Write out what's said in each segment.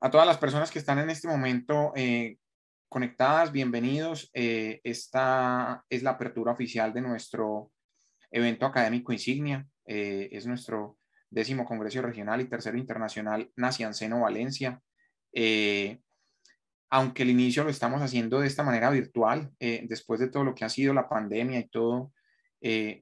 A todas las personas que están en este momento eh, conectadas, bienvenidos. Eh, esta es la apertura oficial de nuestro evento académico insignia. Eh, es nuestro décimo Congreso Regional y tercero Internacional Nacianceno Valencia. aunque el inicio lo estamos haciendo de esta manera virtual, después de todo lo que ha sido la pandemia y todo,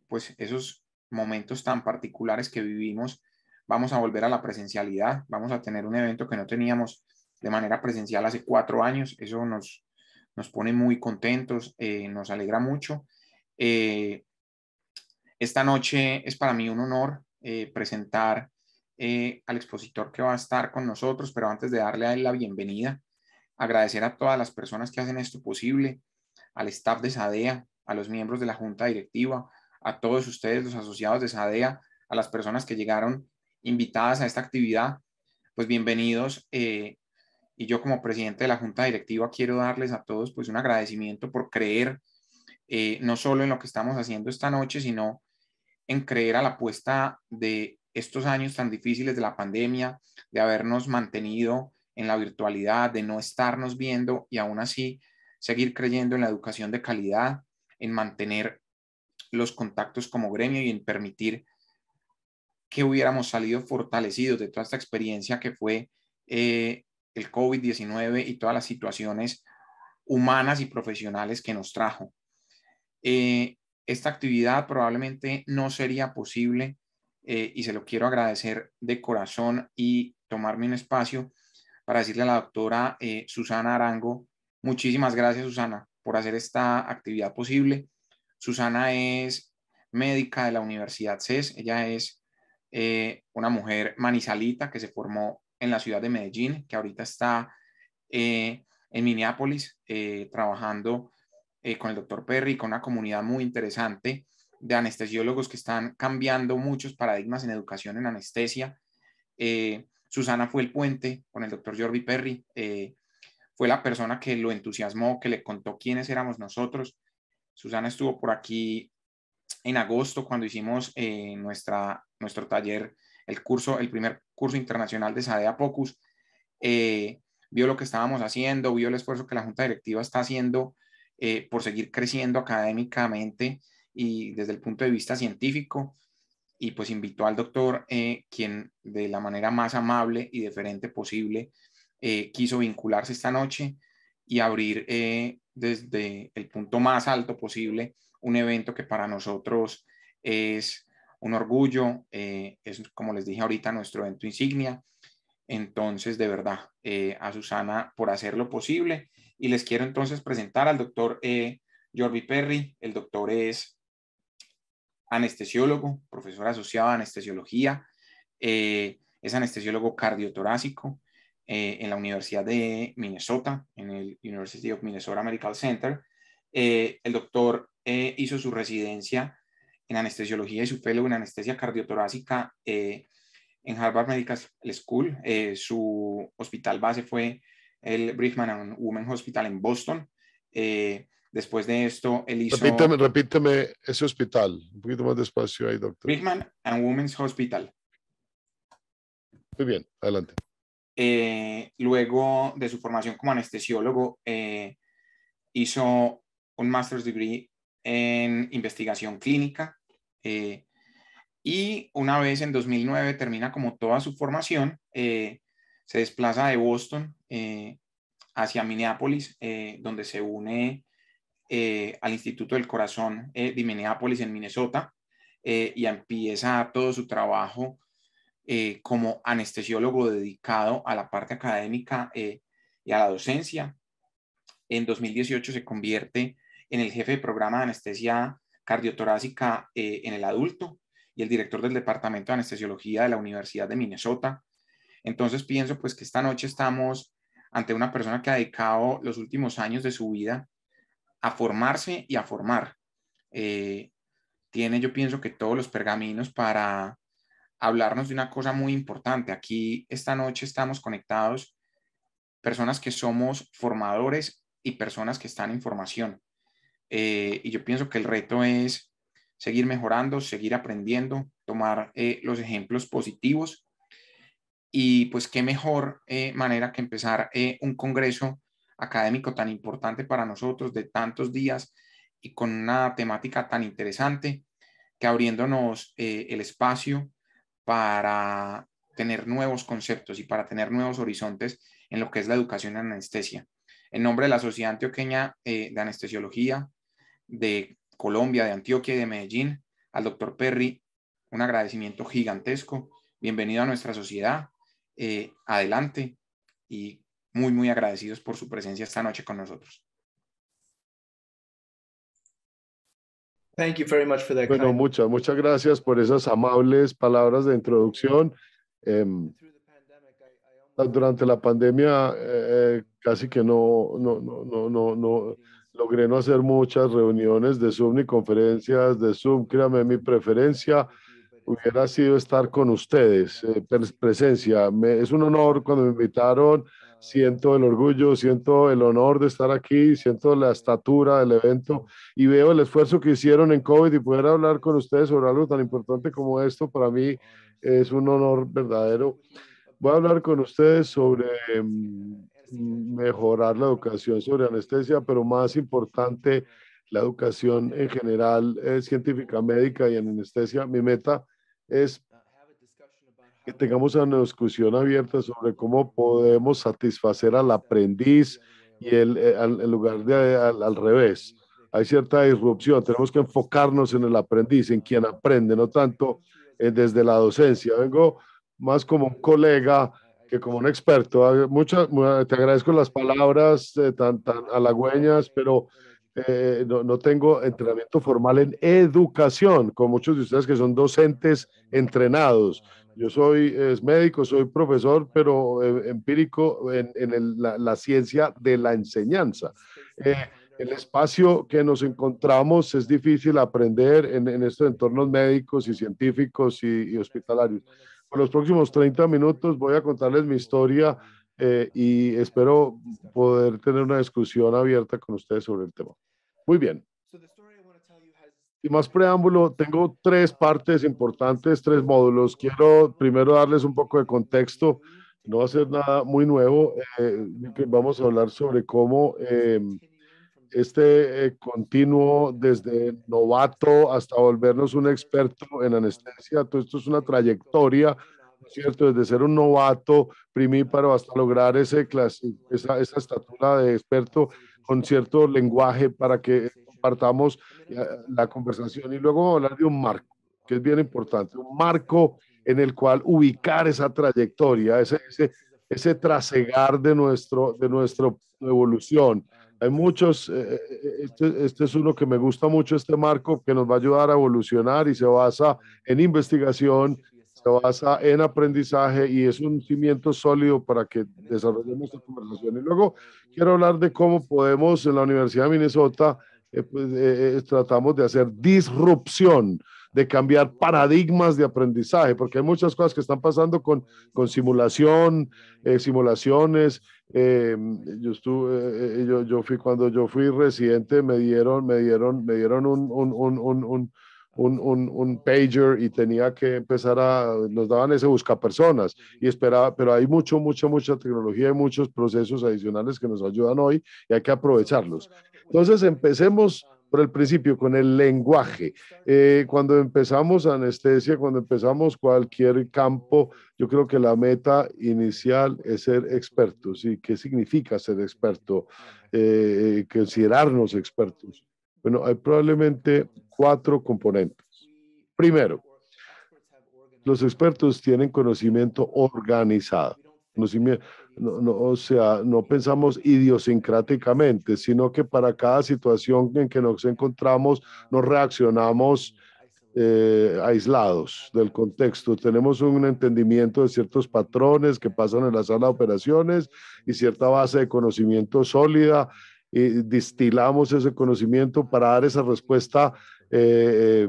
pues esos momentos tan particulares que vivimos vamos a volver a la presencialidad, vamos a tener un evento que no teníamos de manera presencial hace cuatro años, eso nos, nos pone muy contentos, eh, nos alegra mucho. Eh, esta noche es para mí un honor eh, presentar al expositor que va a estar con nosotros, pero antes de darle a él la bienvenida, agradecer a todas las personas que hacen esto posible, al staff de SADEA, a los miembros de la junta directiva, a todos ustedes, los asociados de SADEA, a las personas que llegaron invitadas a esta actividad, pues bienvenidos. Eh, y yo como presidente de la Junta Directiva quiero darles a todos pues un agradecimiento por creer eh, no solo en lo que estamos haciendo esta noche, sino en creer a la apuesta de estos años tan difíciles de la pandemia, de habernos mantenido en la virtualidad, de no estarnos viendo y aún así seguir creyendo en la educación de calidad, en mantener los contactos como gremio y en permitir que hubiéramos salido fortalecidos de toda esta experiencia que fue eh, el COVID-19 y todas las situaciones humanas y profesionales que nos trajo. Eh, esta actividad probablemente no sería posible eh, y se lo quiero agradecer de corazón y tomarme un espacio para decirle a la doctora Susana Arango, muchísimas gracias Susana por hacer esta actividad posible. Susana es médica de la Universidad CES, ella es eh, una mujer manizalita que se formó en la ciudad de Medellín, que ahorita está eh, en Minneapolis eh, trabajando con el doctor Perry, con una comunidad muy interesante de anestesiólogos que están cambiando muchos paradigmas en educación en anestesia. Susana fue el puente con el doctor Jordi Perry, fue la persona que lo entusiasmó, que le contó quiénes éramos nosotros. Susana estuvo por aquí en agosto cuando hicimos nuestra nuestro taller, el curso, el primer curso internacional de Sadea Pocus, eh, vio lo que estábamos haciendo, vio el esfuerzo que la Junta Directiva está haciendo eh, por seguir creciendo académicamente y desde el punto de vista científico, y pues invitó al doctor, eh, quien de la manera más amable y deferente posible quiso vincularse esta noche y abrir desde el punto más alto posible un evento que para nosotros es un orgullo, eh, es como les dije ahorita nuestro evento insignia. Entonces, de verdad, eh, a Susana por hacer lo posible. Y les quiero entonces presentar al doctor eh, Perry. El doctor e es anestesiólogo, profesor asociado a anestesiología, eh, es anestesiólogo cardiotorácico en la Universidad de Minnesota, en el University of Minnesota Medical Center. el doctor e hizo su residencia en anestesiología y su fellow en anestesia cardiotorácica eh, en Harvard Medical School. Eh, su hospital base fue el Brigham and Women's Hospital en Boston. Eh, después de esto, él hizo... ese hospital, un poquito más despacio ahí, doctor. Brigham and Women's Hospital. Muy bien, adelante. luego de su formación como anestesiólogo, hizo un master's degree en investigación clínica eh, y una vez en 2009 termina como toda su formación, eh, se desplaza de Boston eh, hacia Minneapolis, donde se une al Instituto del Corazón de Minneapolis en Minnesota y empieza todo su trabajo como anestesiólogo dedicado a la parte académica y a la docencia. En 2018 se convierte en el jefe de programa de anestesia cardiotorácica eh, en el adulto y el director del Departamento de Anestesiología de la Universidad de Minnesota. Entonces pienso pues que esta noche estamos ante una persona que ha dedicado los últimos años de su vida a formarse y a formar. Eh, tiene yo pienso que todos los pergaminos para hablarnos de una cosa muy importante. Aquí esta noche estamos conectados personas que somos formadores y personas que están en formación. Eh, y yo pienso que el reto es seguir mejorando, seguir aprendiendo, tomar eh, los ejemplos positivos. Y pues qué mejor eh, manera que empezar un congreso académico tan importante para nosotros de tantos días y con una temática tan interesante que abriéndonos el espacio para tener nuevos conceptos y para tener nuevos horizontes en lo que es la educación en anestesia. En nombre de la Sociedad Antioqueña de Anestesiología, de Colombia, de Antioquia y de Medellín, al doctor Perry, un agradecimiento gigantesco. Bienvenido a nuestra sociedad. Eh, adelante y muy, muy agradecidos por su presencia esta noche con nosotros. muchas, muchas gracias por esas amables palabras de introducción. Em, durante la pandemia eh, eh, casi que no, no, no, no, no logré no hacer muchas reuniones de Zoom ni conferencias de Zoom. Créame, mi preferencia hubiera sido estar con ustedes, eh, presencia. Me, es un honor cuando me invitaron, siento el orgullo, siento el honor de estar aquí, siento la estatura del evento y veo el esfuerzo que hicieron en COVID y poder hablar con ustedes sobre algo tan importante como esto, para mí es un honor verdadero. Voy a hablar con ustedes sobre... Mm, Mm, mejorar la educación sobre anestesia, pero más importante, la educación en general eh, científica médica y en anestesia. Mi meta es que tengamos una discusión abierta sobre cómo podemos satisfacer al aprendiz y el, eh, en lugar de al, revés. Hay cierta disrupción, tenemos que enfocarnos en el aprendiz, en quien aprende, no tanto eh, desde la docencia. Vengo más como un colega que como un experto, muchas, te agradezco las palabras eh, tan, tan halagüeñas, pero eh, no, no, tengo entrenamiento formal en educación, como muchos de ustedes que son docentes entrenados. Yo soy médico, soy profesor, pero eh, empírico en, en la, ciencia de la enseñanza. el espacio que nos encontramos es difícil aprender en, estos entornos médicos y científicos y hospitalarios. Por los próximos 30 minutos voy a contarles mi historia eh, y espero poder tener una discusión abierta con ustedes sobre el tema. Muy bien. Y más preámbulo, tengo tres partes importantes, tres módulos. Quiero primero darles un poco de contexto. No va a ser nada muy nuevo. Eh, vamos a hablar sobre cómo... Eh, este eh, continuo desde novato hasta volvernos un experto en anestesia, todo esto es una trayectoria, ¿cierto? Desde ser un novato primíparo hasta lograr ese esa, estatura de experto con cierto lenguaje para que compartamos eh, la conversación. Y luego hablar de un marco, que es bien importante, un marco en el cual ubicar esa trayectoria, ese, ese, ese trasegar de, nuestro, de nuestra evolución hay muchos, eh, eh, eh, este, este, es uno que me gusta mucho, este marco, que nos va a ayudar a evolucionar y se basa en investigación, se basa en aprendizaje y es un cimiento sólido para que desarrollemos esta conversación. Y luego quiero hablar de cómo podemos en la Universidad de Minnesota, pues, tratamos de hacer disrupción de cambiar paradigmas de aprendizaje, porque hay muchas cosas que están pasando con, con simulación, eh, simulaciones. Em, yo, estuve, eh, yo, fui cuando yo fui residente, me dieron, me dieron, me dieron un, pager y tenía que empezar a, nos daban ese busca personas y esperaba, pero hay mucho, mucha, mucha tecnología y muchos procesos adicionales que nos ayudan hoy y hay que aprovecharlos. Entonces empecemos por el principio, con el lenguaje. Eh, cuando empezamos anestesia, cuando empezamos cualquier campo, yo creo que la meta inicial es ser expertos. ¿Y qué significa ser experto? Eh, considerarnos expertos. Bueno, hay probablemente cuatro componentes. Primero, los expertos tienen conocimiento organizado no, no, o sea, no pensamos idiosincráticamente, sino que para cada situación en que nos encontramos, nos reaccionamos eh, aislados del contexto. Tenemos un entendimiento de ciertos patrones que pasan en la sala de operaciones y cierta base de conocimiento sólida y distilamos ese conocimiento para dar esa respuesta eh, eh,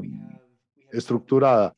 estructurada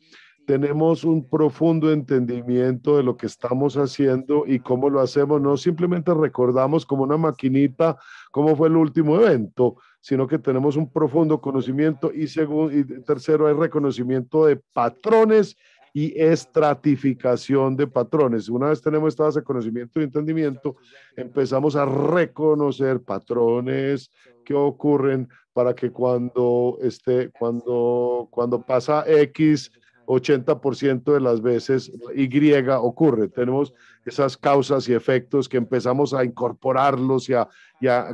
tenemos un profundo entendimiento de lo que estamos haciendo y cómo lo hacemos. No simplemente recordamos como una maquinita cómo fue el último evento, sino que tenemos un profundo conocimiento y, segundo, y tercero, hay reconocimiento de patrones y estratificación de patrones. Una vez tenemos esta base de conocimiento y entendimiento, empezamos a reconocer patrones que ocurren para que cuando, este, cuando, cuando pasa X 80% de las veces Y ocurre. Tenemos esas causas y efectos que empezamos a incorporarlos y a,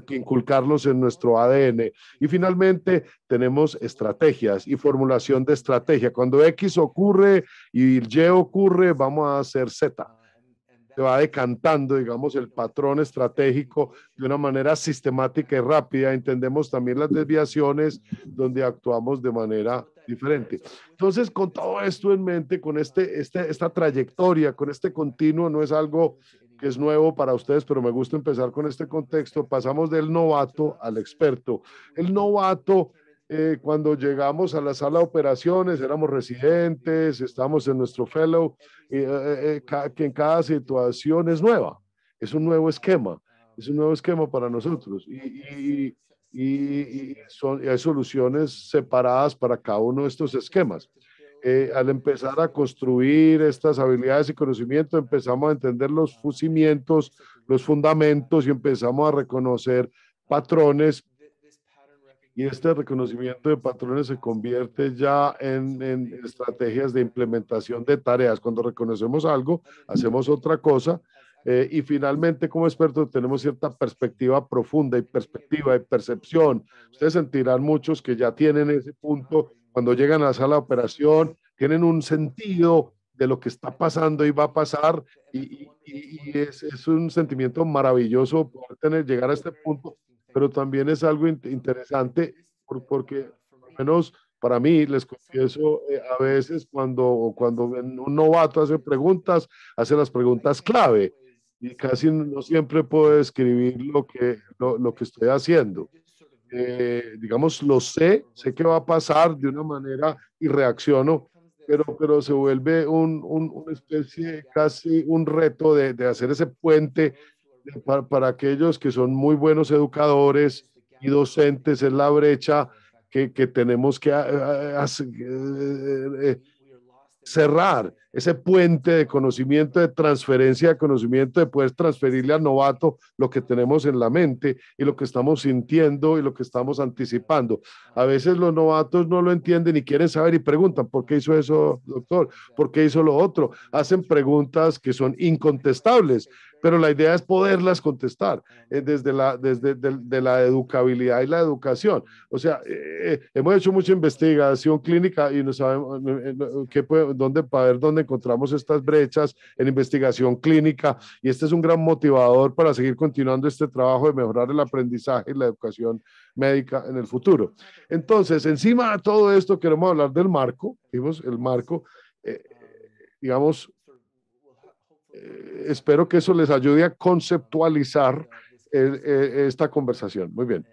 inculcarlos en nuestro ADN. Y finalmente tenemos estrategias y formulación de estrategia. Cuando X ocurre y Y ocurre, vamos a hacer Z. Se va decantando, digamos, el patrón estratégico de una manera sistemática y rápida. Entendemos también las desviaciones donde actuamos de manera diferente. Entonces, con todo esto en mente, con este, este, esta trayectoria, con este continuo, no es algo que es nuevo para ustedes, pero me gusta empezar con este contexto. Pasamos del novato al experto. El novato, eh, cuando llegamos a la sala de operaciones, éramos residentes, estamos en nuestro fellow, eh, eh, que en cada situación es nueva, es un nuevo esquema, es un nuevo esquema para nosotros. y y, son, hay soluciones separadas para cada uno de estos esquemas. Eh, al empezar a construir estas habilidades y conocimiento, empezamos a entender los cimientos, los fundamentos y empezamos a reconocer patrones. Y este reconocimiento de patrones se convierte ya en, en estrategias de implementación de tareas. Cuando reconocemos algo, hacemos otra cosa eh, y finalmente, como expertos, tenemos cierta perspectiva profunda y perspectiva de percepción. Ustedes sentirán muchos que ya tienen ese punto cuando llegan a la sala de operación, tienen un sentido de lo que está pasando y va a pasar. Y, es, es, un sentimiento maravilloso poder tener, llegar a este punto, pero también es algo interesante porque, por menos para mí, les confieso, eh, a veces cuando, cuando un novato hace preguntas, hace las preguntas clave y casi no siempre puedo escribir lo que, lo, lo que estoy haciendo. Eh, digamos, lo sé, sé que va a pasar de una manera y reacciono, pero, pero se vuelve un, un, una especie, casi un reto de, de hacer ese puente para, para, aquellos que son muy buenos educadores y docentes, es la brecha que, que tenemos que eh, eh, hacer cerrar ese puente de conocimiento, de transferencia de conocimiento, de poder transferirle al novato lo que tenemos en la mente y lo que estamos sintiendo y lo que estamos anticipando. A veces los novatos no lo entienden y quieren saber y preguntan, ¿por qué hizo eso, doctor? ¿Por qué hizo lo otro? Hacen preguntas que son incontestables, pero la idea es poderlas contestar eh, desde, la, desde de, la educabilidad y la educación. O sea, eh, eh, hemos hecho mucha investigación clínica y no sabemos qué dónde, para ver dónde encontramos estas brechas en investigación clínica y este es un gran motivador para seguir continuando este trabajo de mejorar el aprendizaje y la educación médica en el futuro. Entonces, encima de todo esto queremos hablar del marco, vimos el marco, digamos, eh, espero que eso les ayude a conceptualizar eh, esta conversación. Muy bien.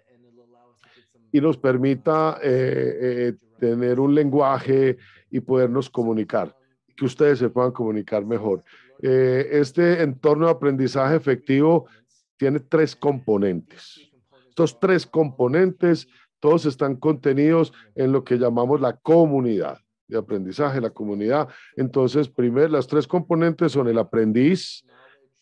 Y nos permita eh, tener un lenguaje y podernos comunicar, que ustedes se puedan comunicar mejor. este entorno de aprendizaje efectivo tiene tres componentes. Estos tres componentes, todos están contenidos en lo que llamamos la comunidad de aprendizaje, la comunidad. Entonces, primero, las tres componentes son el aprendiz,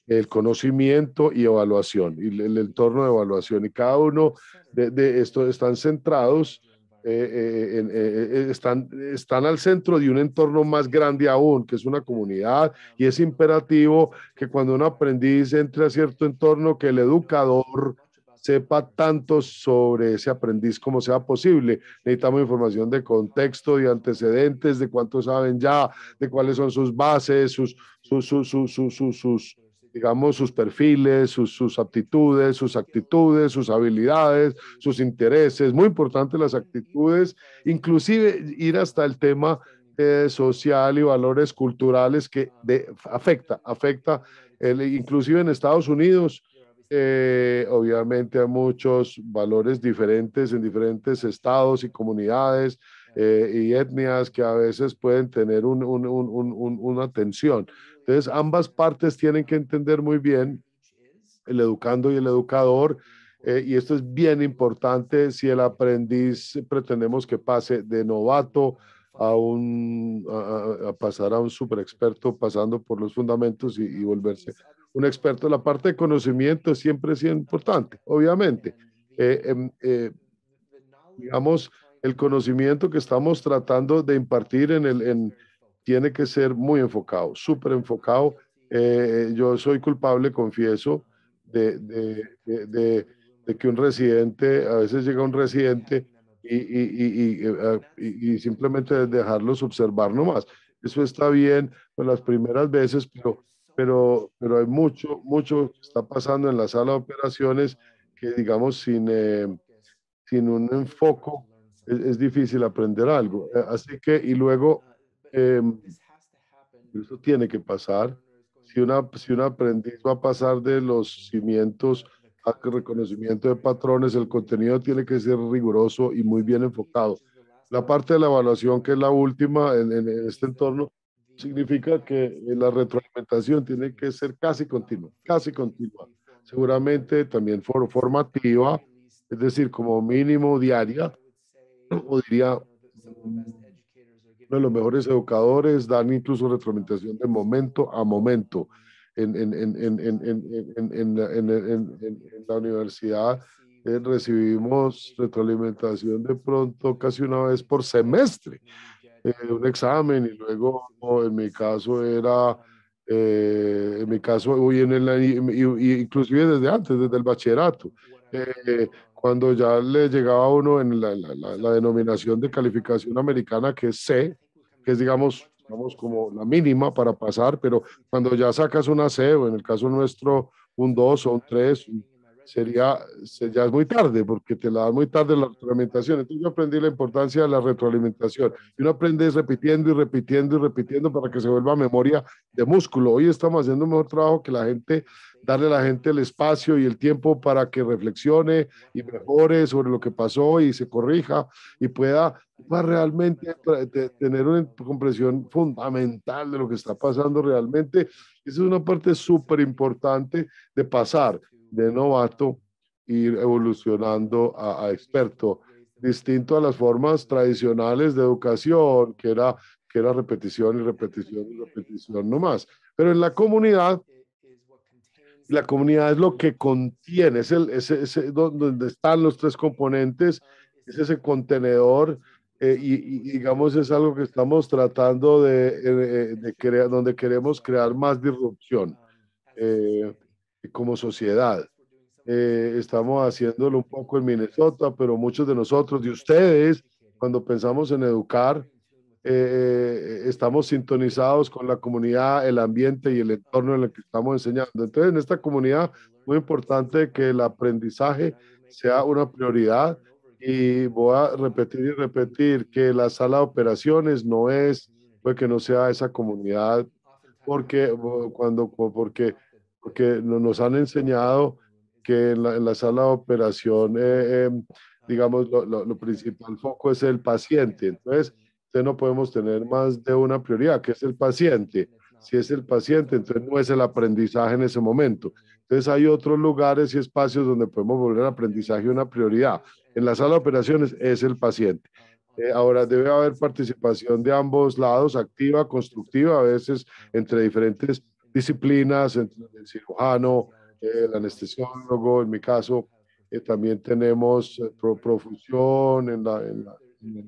el conocimiento y evaluación, y el, entorno de evaluación. Y cada uno de, estos están centrados, eh, eh, eh, están, están al centro de un entorno más grande aún, que es una comunidad, y es imperativo que cuando un aprendiz entre a cierto entorno, que el educador sepa tanto sobre ese aprendiz como sea posible. Necesitamos información de contexto, y antecedentes, de cuánto saben ya, de cuáles son sus bases, sus, sus, sus, sus digamos, sus perfiles, sus, sus, aptitudes, sus actitudes, sus habilidades, sus intereses. Muy importante las actitudes, inclusive ir hasta el tema eh, social y valores culturales que afecta, afecta, eh, inclusive en Estados Unidos eh, obviamente hay muchos valores diferentes en diferentes estados y comunidades eh, y etnias que a veces pueden tener una tensión. Entonces, ambas partes tienen que entender muy bien el educando y el educador. Eh, y esto es bien importante si el aprendiz pretendemos que pase de novato a, un, a, pasar a un super experto pasando por los fundamentos y, y volverse un experto. La parte de conocimiento siempre es importante, obviamente. Eh, em, eh, digamos, el conocimiento que estamos tratando de impartir en el, tiene que ser muy enfocado, súper enfocado. Eh, yo soy culpable, confieso, de, de, de, que un residente, a veces llega un residente y, y, y, y, ah, simplemente dejarlos observar nomás. Eso está bien pues, las primeras veces, pero pero, pero hay mucho, mucho que está pasando en la sala de operaciones que, digamos, sin, eh, sin un enfoque es, difícil aprender algo. Eh, así que, y luego, eh, eso tiene que pasar. Si, una, si un aprendiz va a pasar de los cimientos al reconocimiento de patrones, el contenido tiene que ser riguroso y muy bien enfocado. La parte de la evaluación, que es la última en este entorno, significa que la retroalimentación tiene que ser casi continua, casi continua. Seguramente también for, formativa, es decir, como mínimo diaria, o diría uno de los mejores educadores dan incluso retroalimentación de momento a momento. En, la universidad recibimos retroalimentación de pronto casi una vez por semestre eh, un examen y luego en mi caso era, eh, en mi caso hoy en inclusive desde antes, desde el bachillerato, eh, cuando ya le llegaba a uno en la, la, denominación de calificación americana que es C, que es digamos, digamos como la mínima para pasar, pero cuando ya sacas una C o en el caso nuestro un 2 o un 3, un sería, ya es muy tarde, porque te la da muy tarde la retroalimentación. Entonces yo aprendí la importancia de la retroalimentación. Y uno aprende repitiendo y repitiendo y repitiendo para que se vuelva memoria de músculo. Hoy estamos haciendo un mejor trabajo que la gente, darle a la gente el espacio y el tiempo para que reflexione y mejore sobre lo que pasó y se corrija y pueda realmente tener una comprensión fundamental de lo que está pasando realmente. Esa es una parte súper importante de pasar de novato ir evolucionando a, experto, distinto a las formas tradicionales de educación, que era, que era repetición y repetición y repetición nomás. Pero en la comunidad, la comunidad es lo que contiene, es, el, donde están los tres componentes, es ese contenedor eh, y, digamos es algo que estamos tratando de, eh, crear, donde queremos crear más disrupción. Eh, como sociedad. Eh, estamos haciéndolo un poco en Minnesota, pero muchos de nosotros, de ustedes, cuando pensamos en educar, eh, eh, estamos sintonizados con la comunidad, el ambiente y el entorno en el que estamos enseñando. Entonces, en esta comunidad, muy importante que el aprendizaje sea una prioridad y voy a repetir y repetir que la sala de operaciones no es, pues que no sea esa comunidad, porque cuando, porque porque nos han enseñado que en la, sala de operación, eh, em, digamos, lo, principal foco es el paciente. Entonces, no podemos tener más de una prioridad, que es el paciente. Si es el paciente, entonces no es el aprendizaje en ese momento. Entonces, hay otros lugares y espacios donde podemos volver al aprendizaje una prioridad. En la sala de operaciones es el paciente. Eh, ahora debe haber participación de ambos lados, activa, constructiva, a veces entre diferentes disciplinas, el cirujano, el anestesiólogo, en mi caso, eh, también tenemos eh, profusión en, el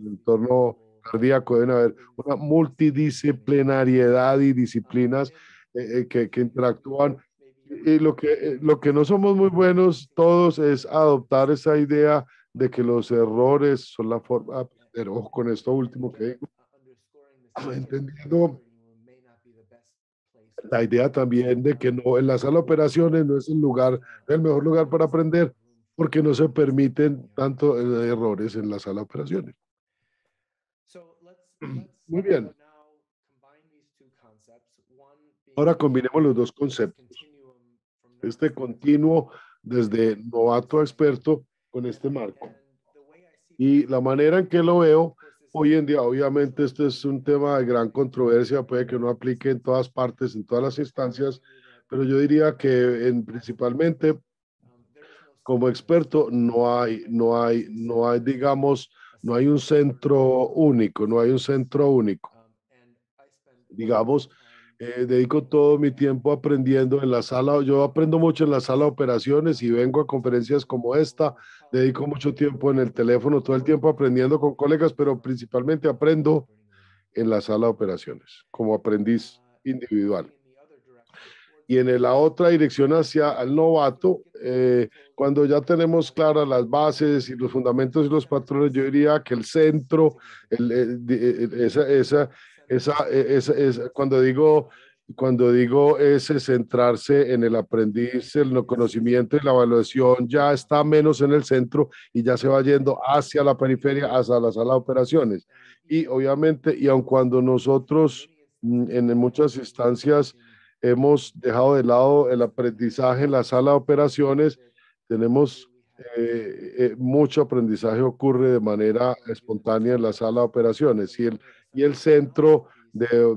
entorno cardíaco, deben haber una multidisciplinariedad y disciplinas eh, que, que, interactúan. Y lo que, lo que no somos muy buenos todos es adoptar esa idea de que los errores son la forma, pero con esto último que digo, entendiendo la idea también de que no, en la sala de operaciones no es el lugar, el mejor lugar para aprender, porque no se permiten tanto eh, errores en la sala de operaciones. Muy bien. Ahora combinemos los dos conceptos. Este continuo desde novato a experto con este marco. Y la manera en que lo veo hoy en día, obviamente, este es un tema de gran controversia, puede que no aplique en todas partes, en todas las instancias, pero yo diría que en, principalmente como experto no hay, no hay, no hay, digamos, no hay un centro único, no hay un centro único. Digamos, eh, dedico todo mi tiempo aprendiendo en la sala. Yo aprendo mucho en la sala de operaciones y vengo a conferencias como esta. Dedico mucho tiempo en el teléfono, todo el tiempo aprendiendo con colegas, pero principalmente aprendo en la sala de operaciones como aprendiz individual. Y en la otra dirección hacia el novato, eh, cuando ya tenemos claras las bases y los fundamentos y los patrones, yo diría que el centro, eh, esa, esa, esa, e, es, cuando digo, cuando digo ese centrarse en el aprendiz, el conocimiento y la evaluación, ya está menos en el centro y ya se va yendo hacia la periferia, hacia la sala de operaciones. Y obviamente, y aun cuando nosotros mm, en muchas instancias hemos dejado de lado el aprendizaje en la sala de operaciones, tenemos eh, eh, mucho aprendizaje ocurre de manera espontánea en la sala de operaciones. y el, y el Centro de,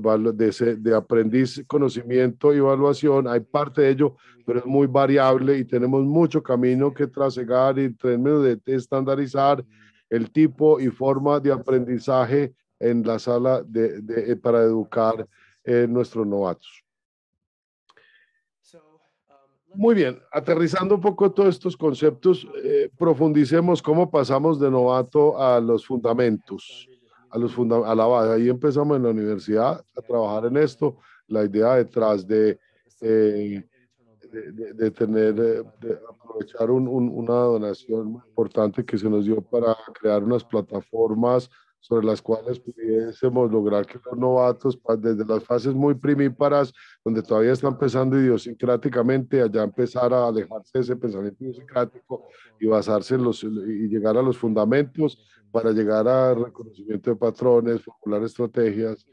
de, Aprendiz, Conocimiento y Evaluación. Hay parte de ello, pero es muy variable y tenemos mucho camino que trasegar y términos de estandarizar el tipo y forma de aprendizaje en la sala de, eh, para educar eh, nuestros novatos. Muy bien, aterrizando un poco todos estos conceptos, eh, profundicemos cómo pasamos de novato a los fundamentos a los a la base. Ahí empezamos en la universidad a trabajar en esto, la idea detrás de, eh, de, tener, eh, aprovechar una donación importante que se nos dio para crear unas plataformas sobre las cuales pudiésemos lograr que los novatos, desde las fases muy primíparas, donde todavía están empezando idiosincráticamente, allá empezar a alejarse de ese pensamiento idiosincrático y basarse en los, y llegar a los fundamentos para llegar a reconocimiento de patrones, formular estrategias,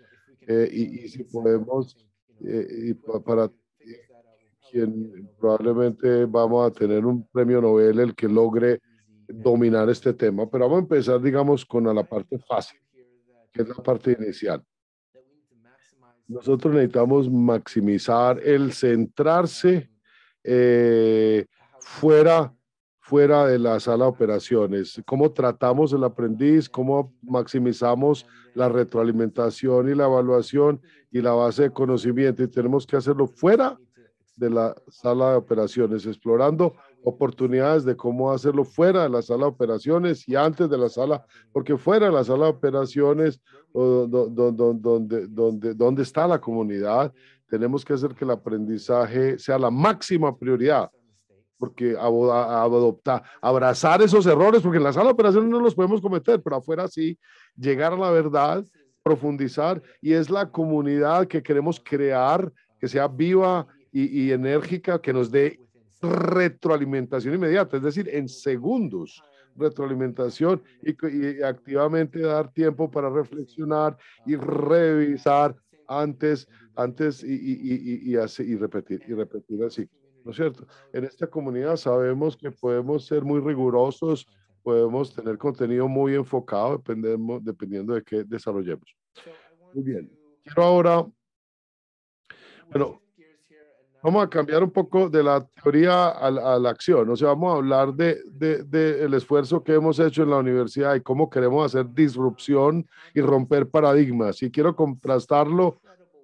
eh, y, si podemos, eh, y para quien probablemente vamos a tener un premio Nobel, el que logre dominar este tema, pero vamos a empezar, digamos, con la parte fácil, que es la parte inicial. Nosotros necesitamos maximizar el centrarse eh, fuera, fuera de la sala de operaciones, cómo tratamos el aprendiz, cómo maximizamos la retroalimentación y la evaluación y la base de conocimiento y tenemos que hacerlo fuera de la sala de operaciones, explorando oportunidades de cómo hacerlo fuera de la sala de operaciones y antes de la sala, porque fuera de la sala de operaciones, donde, donde, donde, está la comunidad, tenemos que hacer que el aprendizaje sea la máxima prioridad, porque adoptar, abrazar esos errores, porque en la sala de operaciones no los podemos cometer, pero afuera sí, llegar a la verdad, profundizar, y es la comunidad que queremos crear, que sea viva y enérgica, que nos dé retroalimentación inmediata, es decir, en segundos retroalimentación y, activamente dar tiempo para reflexionar y revisar antes, antes y, y, y, y repetir, y repetir así. ¿No es cierto? En esta comunidad sabemos que podemos ser muy rigurosos, podemos tener contenido muy enfocado, dependemos dependiendo de qué desarrollemos. Muy bien. Quiero ahora, bueno, Vamos a cambiar un poco de la teoría a, la acción, o sea, vamos a hablar del de, de, esfuerzo que hemos hecho en la universidad y cómo queremos hacer disrupción y romper paradigmas. Y quiero contrastarlo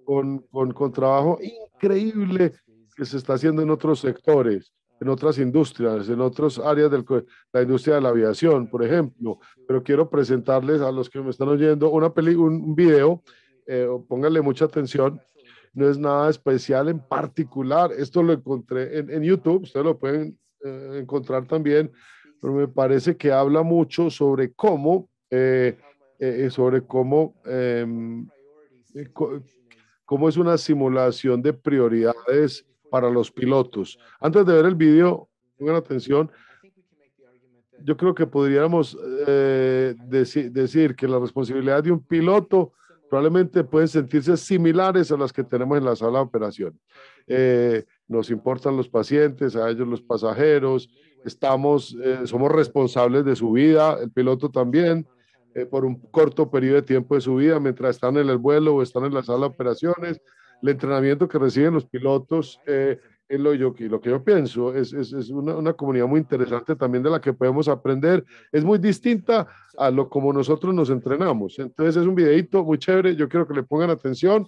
con, con, trabajo increíble que se está haciendo en otros sectores en otras industrias, en otras áreas de la industria de la aviación, por ejemplo. Pero quiero presentarles a los que me están oyendo una peli, un video, eh, pónganle mucha atención, no es nada especial en particular. Esto lo encontré en, YouTube, ustedes lo pueden eh, encontrar también, pero me parece que habla mucho sobre cómo, eh, eh, sobre cómo, em, cómo es una simulación de prioridades para los pilotos. Antes de ver el video, pongan atención. Yo creo que podríamos decir que la responsabilidad de un piloto probablemente pueden sentirse similares a las que tenemos en la sala de operaciones. Eh, nos importan los pacientes, a ellos los pasajeros, estamos, eh, somos responsables de su vida, el piloto también, eh, por un corto periodo de tiempo de su vida, mientras están en el vuelo o están en la sala de operaciones. El entrenamiento que reciben los pilotos es lo, lo que yo pienso. Es, es, es una, una, comunidad muy interesante también de la que podemos aprender. Es muy distinta a lo como nosotros nos entrenamos. Entonces es un videito muy chévere. Yo quiero que le pongan atención.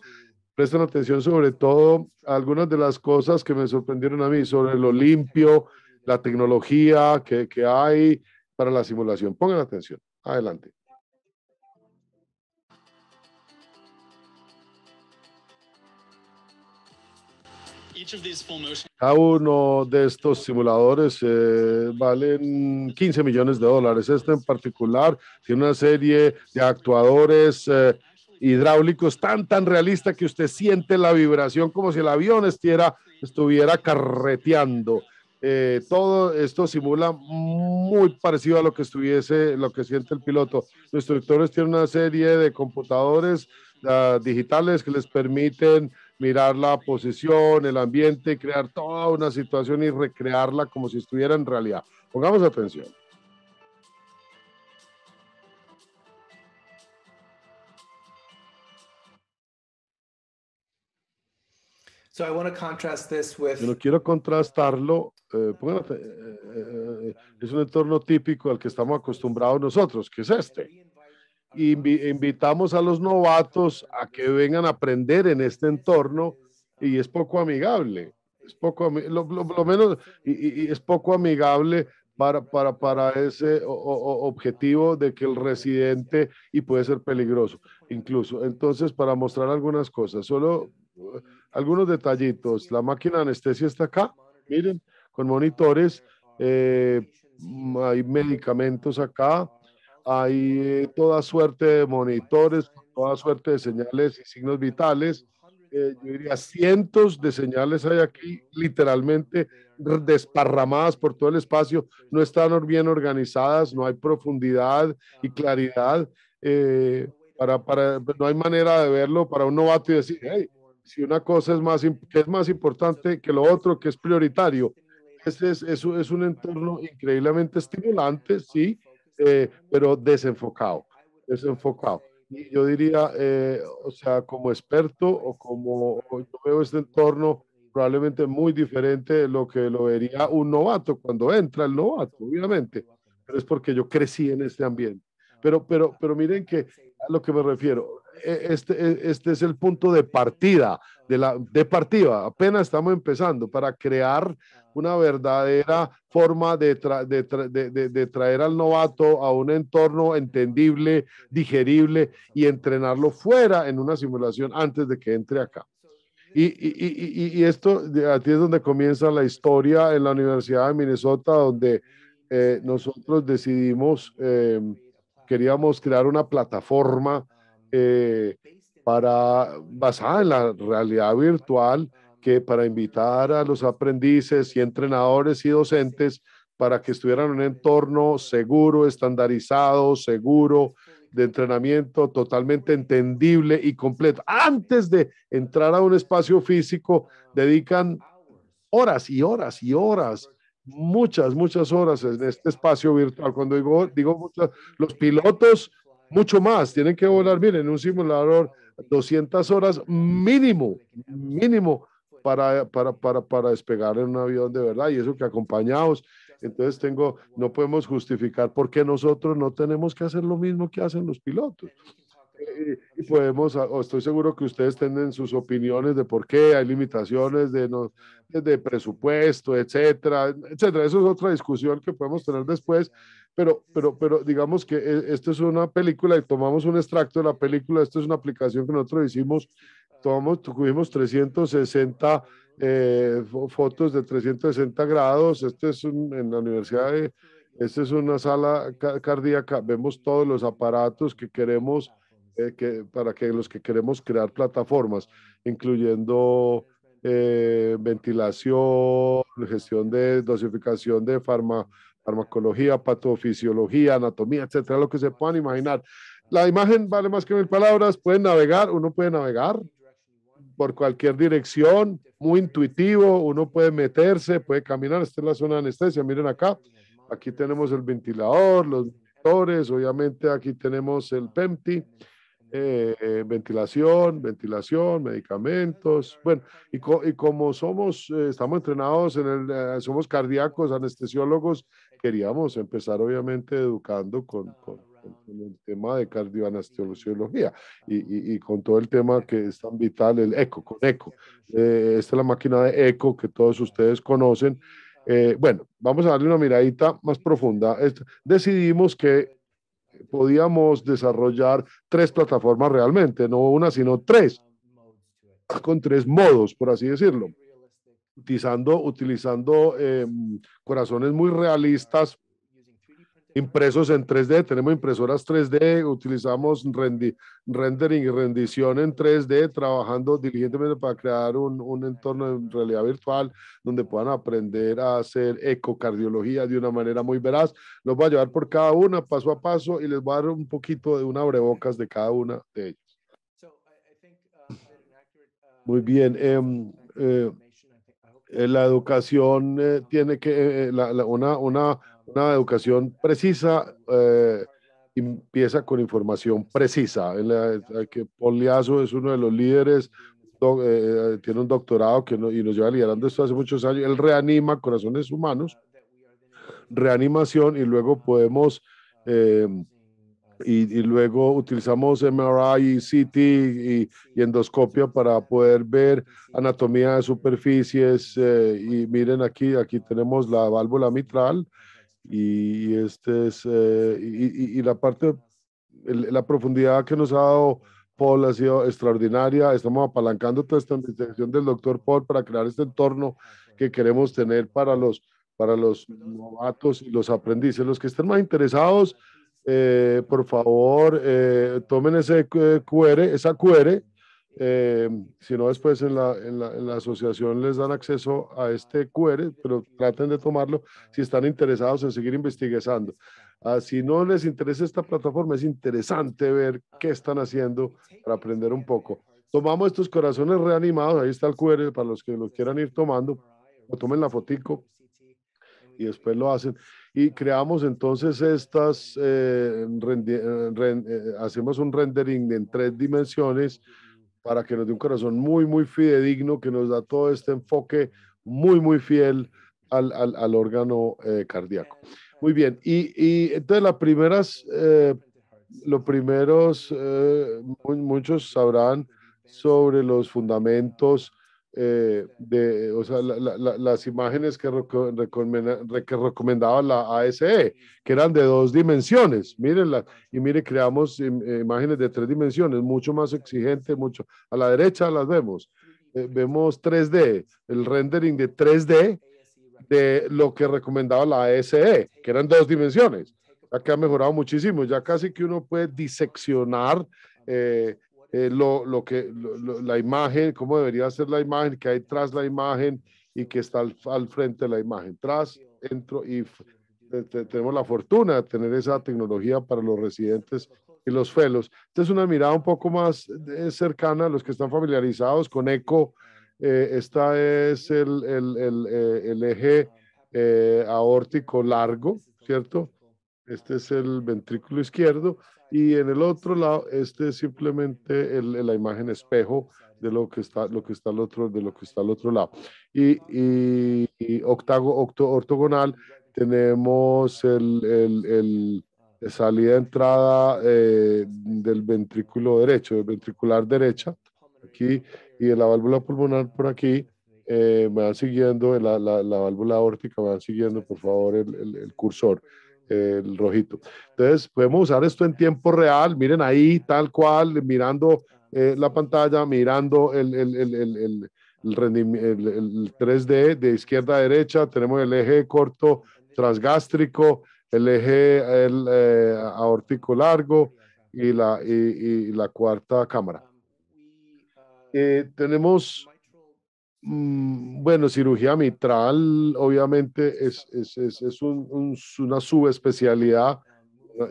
Presten atención sobre todo a algunas de las cosas que me sorprendieron a mí sobre lo limpio, la tecnología que, que hay para la simulación. Pongan atención. Adelante. Cada uno de estos simuladores eh, valen 15 millones de dólares. Este en particular tiene una serie de actuadores eh, hidráulicos tan, tan realista que usted siente la vibración como si el avión estuviera carreteando. Eh, todo esto simula muy parecido a lo que estuviese, lo que siente el piloto. Los instructores tienen una serie de computadores ah, digitales que les permiten mirar la posición, el ambiente, crear toda una situación y recrearla como si estuviera en realidad. Pongamos atención. So I contrast this quiero contrastarlo, eh, eh, eh, es un entorno típico al que estamos acostumbrados nosotros, que es este invitamos a los novatos a que vengan a aprender en este entorno y es poco amigable. Es poco, lo, lo, menos, y, es poco amigable para, para, para ese objetivo de que el residente y puede ser peligroso incluso. Entonces, para mostrar algunas cosas, solo eh, algunos detallitos. La máquina de anestesia está acá, miren, con monitores, eh, hay medicamentos acá, hay eh, toda suerte de monitores, toda suerte de señales y signos vitales. Eh, yo diría cientos de señales hay aquí, literalmente desparramadas por todo el espacio, no están bien organizadas, no hay profundidad y claridad. Eh, para, para, pues, no hay manera de verlo para un novato y decir, si una cosa es más, es más importante que lo otro, que es prioritario. Este es, es un entorno increíblemente estimulante, sí, eh, pero desenfocado, desenfocado. Y yo diría, eh, o sea, como experto o como yo veo este entorno probablemente muy diferente de lo que lo vería un novato cuando entra el novato, obviamente, pero es porque yo crecí en este ambiente. Pero, pero, pero miren que a lo que me refiero. E, este, e, este es el punto de partida, de la de partida. Apenas estamos empezando para crear una verdadera forma de, traer al novato a un entorno entendible, digerible y entrenarlo fuera en una simulación antes de que entre acá. Y, esto, aquí es donde comienza la historia en la Universidad de Minnesota, donde eh, nosotros decidimos... Eh, queríamos crear una plataforma eh, para, basada en la realidad virtual que para invitar a los aprendices y entrenadores y docentes para que estuvieran en un entorno seguro, estandarizado, seguro, de entrenamiento totalmente entendible y completo. Antes de entrar a un espacio físico, dedican horas y horas y horas muchas, muchas horas en este espacio virtual. Cuando digo, digo los pilotos, mucho más, tienen que volar, miren, un simulador, 200 horas mínimo, mínimo para, para, para, para despegar en un avión de verdad y eso que acompañados. Entonces tengo, no podemos justificar por qué nosotros no tenemos que hacer lo mismo que hacen los pilotos. Eh, y, podemos, ah, o estoy seguro que ustedes tienen sus opiniones de por qué hay limitaciones de, de presupuesto, etcétera, etcétera. Eso es otra discusión que podemos tener después, pero, pero, pero digamos que eh, esto es una película y tomamos un extracto de la película, esto es una aplicación que nosotros hicimos, tomamos, tuvimos 360 eh, fotos de 360 grados, este es en la Universidad de... Esta es una sala cardíaca, vemos todos los aparatos que queremos eh, para que los que queremos crear plataformas, incluyendo eh, ventilación, gestión de dosificación de farmacología, patofisiología, anatomía, etcétera, lo que se puedan imaginar. La imagen vale más que mil palabras, pueden navegar, uno puede navegar por cualquier dirección, muy intuitivo, uno puede meterse, puede caminar, esta es la zona de anestesia, miren acá, aquí tenemos el ventilador, los motores, obviamente aquí tenemos el PEMTI, eh, eh, ventilación, ventilación, medicamentos, bueno, y, como somos, eh, estamos entrenados en el, somos cardíacos, anestesiólogos, queríamos empezar obviamente educando con, el tema de cardioanestesiología y, y, con todo el tema que es tan vital, el ECO, con ECO. esta es la máquina de ECO que todos ustedes conocen. bueno, vamos a darle una miradita más profunda. decidimos que podíamos desarrollar tres plataformas realmente, no una, sino tres, con tres modos, por así decirlo, utilizando, utilizando em, corazones muy realistas impresos en 3D, tenemos impresoras 3D, utilizamos rendering y rendición en 3D, trabajando diligentemente para crear un, un entorno en realidad virtual donde puedan aprender a hacer ecocardiología de una manera muy veraz. Los voy a llevar por cada una, paso a paso, y les voy a dar un poquito de una abrebocas de cada una de ellas. Uh, uh, muy bien. Em, uh, eh, eh, la educación eh, tiene que, la, una, una una educación precisa eh, empieza con información precisa. que Paul es uno de los líderes, eh, tiene un doctorado que y nos lleva liderando esto hace muchos años. Él reanima corazones humanos, reanimación y luego podemos... Eh, y, luego utilizamos MRI CT y, endoscopia para poder ver anatomía de superficies. y miren aquí, aquí tenemos la válvula mitral y, este es, eh, y, la parte, la profundidad que nos ha dado Paul ha sido extraordinaria. Estamos apalancando toda esta investigación del doctor Paul para crear este entorno que queremos tener para los, para los novatos y los aprendices. Los que estén más interesados, eh, por favor, eh, tomen ese QR, esa QR eh, si no, después en la, asociación les dan acceso a este QR, pero traten de tomarlo si están interesados en seguir investigando. Ah, si no les interesa esta plataforma, es interesante ver qué están haciendo para aprender un poco. Tomamos estos corazones reanimados, ahí está el QR para los que lo quieran ir tomando, o tomen la fotico y después lo hacen. Y creamos entonces estas, eh, eh, eh, hacemos un rendering en tres dimensiones para que nos dé un corazón muy, muy fidedigno, que nos da todo este enfoque muy, muy fiel al, órgano eh, cardíaco. Muy bien, y, y entonces las primeras, eh, los primeros, eh, muchos sabrán sobre los fundamentos eh, de, o sea, las imágenes que, que recomendaba la ASE, que eran de dos dimensiones. Mírenla, y mire, creamos eh, imágenes de tres dimensiones, mucho más exigente, mucho. A la derecha las vemos. Eh, vemos 3D, el rendering de 3D de lo que recomendaba la ASE, que eran dos dimensiones. Acá ha mejorado muchísimo, ya casi que uno puede diseccionar lo, lo, que, la imagen, cómo debería ser la imagen, que hay tras la imagen y que está al, frente de la imagen. Tras, entro y tenemos la fortuna de tener esa tecnología para los residentes y los felos. Esta es una mirada un poco más eh, cercana a los que están familiarizados con ECO. Eh, esta es el, el, el, eh, eje aórtico largo, ¿cierto? Este es el ventrículo izquierdo y en el otro lado, este es simplemente la imagen espejo de lo que está, lo que está al otro, de lo que está al otro lado. Y, y, ortogonal, tenemos el, el, el salida entrada eh, del ventrículo derecho, del ventricular derecha, aquí, y de la válvula pulmonar por aquí. Eh, me van siguiendo, la, la, válvula órtica, me van siguiendo, por favor, el cursor el rojito. Entonces, podemos usar esto en tiempo real, miren ahí, tal cual, mirando eh, la pantalla, mirando el, el, el, 3D de izquierda a derecha, tenemos el eje corto transgástrico, el eje el, eh, aórtico largo y la, la cuarta cámara. Eh, tenemos Mm, bueno, cirugía mitral obviamente es, una subespecialidad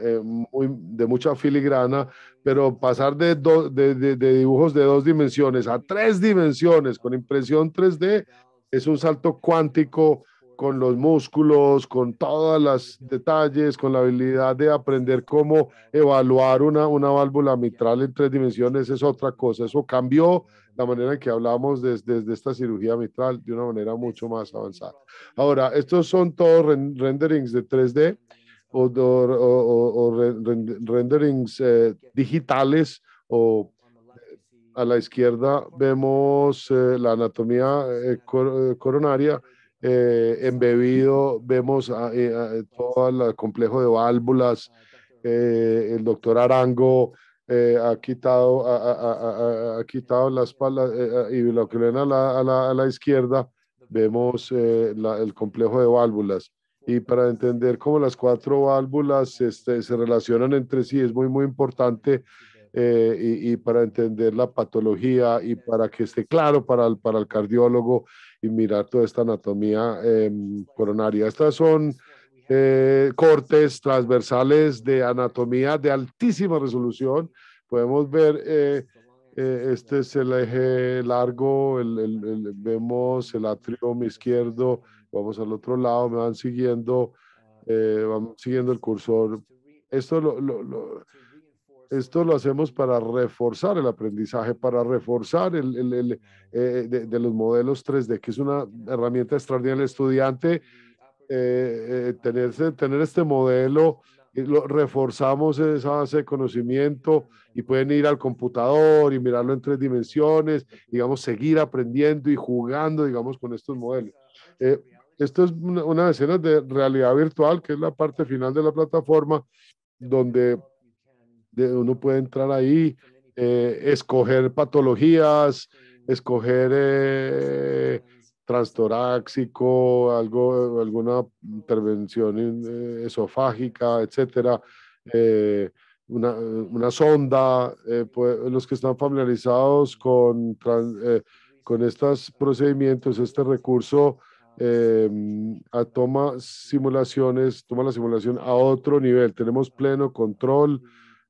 eh, de mucha filigrana, pero pasar de, de, dibujos de dos dimensiones a tres dimensiones con impresión 3D es un salto cuántico con los músculos, con todos los detalles, con la habilidad de aprender cómo evaluar una, una válvula mitral en tres dimensiones es otra cosa. Eso cambió la manera en que hablamos desde, esta cirugía mitral de una manera mucho más avanzada. Ahora, estos son todos renderings de 3D o, o, renderings eh, digitales o a la izquierda vemos eh, la anatomía eh, coronaria, embebido vemos ah, ah, todo el complejo de válvulas, el doctor Arango eh, ha, quitado, ha, quitado la espalda eh, eh, y lo que ven a la, izquierda, vemos el complejo de válvulas. Y para entender cómo las cuatro válvulas este, se relacionan entre sí es muy, muy importante y, para entender la patología y para que esté claro para el, para el cardiólogo y mirar toda esta anatomía em, coronaria. Estas son eh, cortes transversales de anatomía de altísima resolución. Podemos ver, eh, eh, este es el eje largo, vemos el atrioma izquierdo, vamos al otro lado, me van siguiendo, vamos siguiendo el cursor. Esto lo, esto lo hacemos para reforzar el aprendizaje, para reforzar el, de, los modelos 3D, que es una herramienta extraordinaria. El estudiante eh, eh, este, tener, este modelo, lo, reforzamos esa base de conocimiento y pueden ir al computador y mirarlo en tres dimensiones, digamos, seguir aprendiendo y jugando, digamos, con estos modelos. Eh, esto es una, escena de realidad virtual, que es la parte final de la plataforma, donde uno puede entrar ahí, escoger patologías, escoger transtoráxico, algo, alguna intervención eh, esofágica, etcétera, eh, una, sonda, eh, pues, los que están familiarizados con, con estos procedimientos, este recurso em, toma simulaciones, toma la simulación a otro nivel. Tenemos pleno control,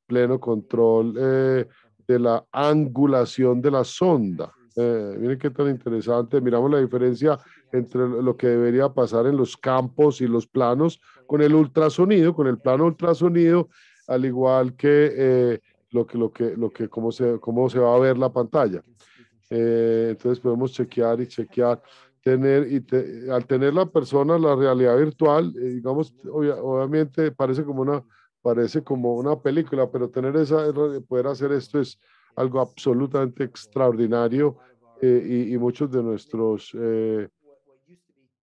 pleno control de la angulación de la sonda pues, eh, miren qué tan interesante. Miramos la diferencia entre lo que debería pasar en los campos y los planos con el ultrasonido, con el plano ultrasonido, al igual que eh, lo que, lo que, lo que, cómo se, cómo se va a ver la pantalla. Eh, entonces podemos chequear y chequear. Tener y al tener la persona la realidad virtual, digamos, obviamente parece como una, parece como una película, pero tener esa, poder hacer esto es, algo absolutamente extraordinario eh, y, muchos de nuestros, eh,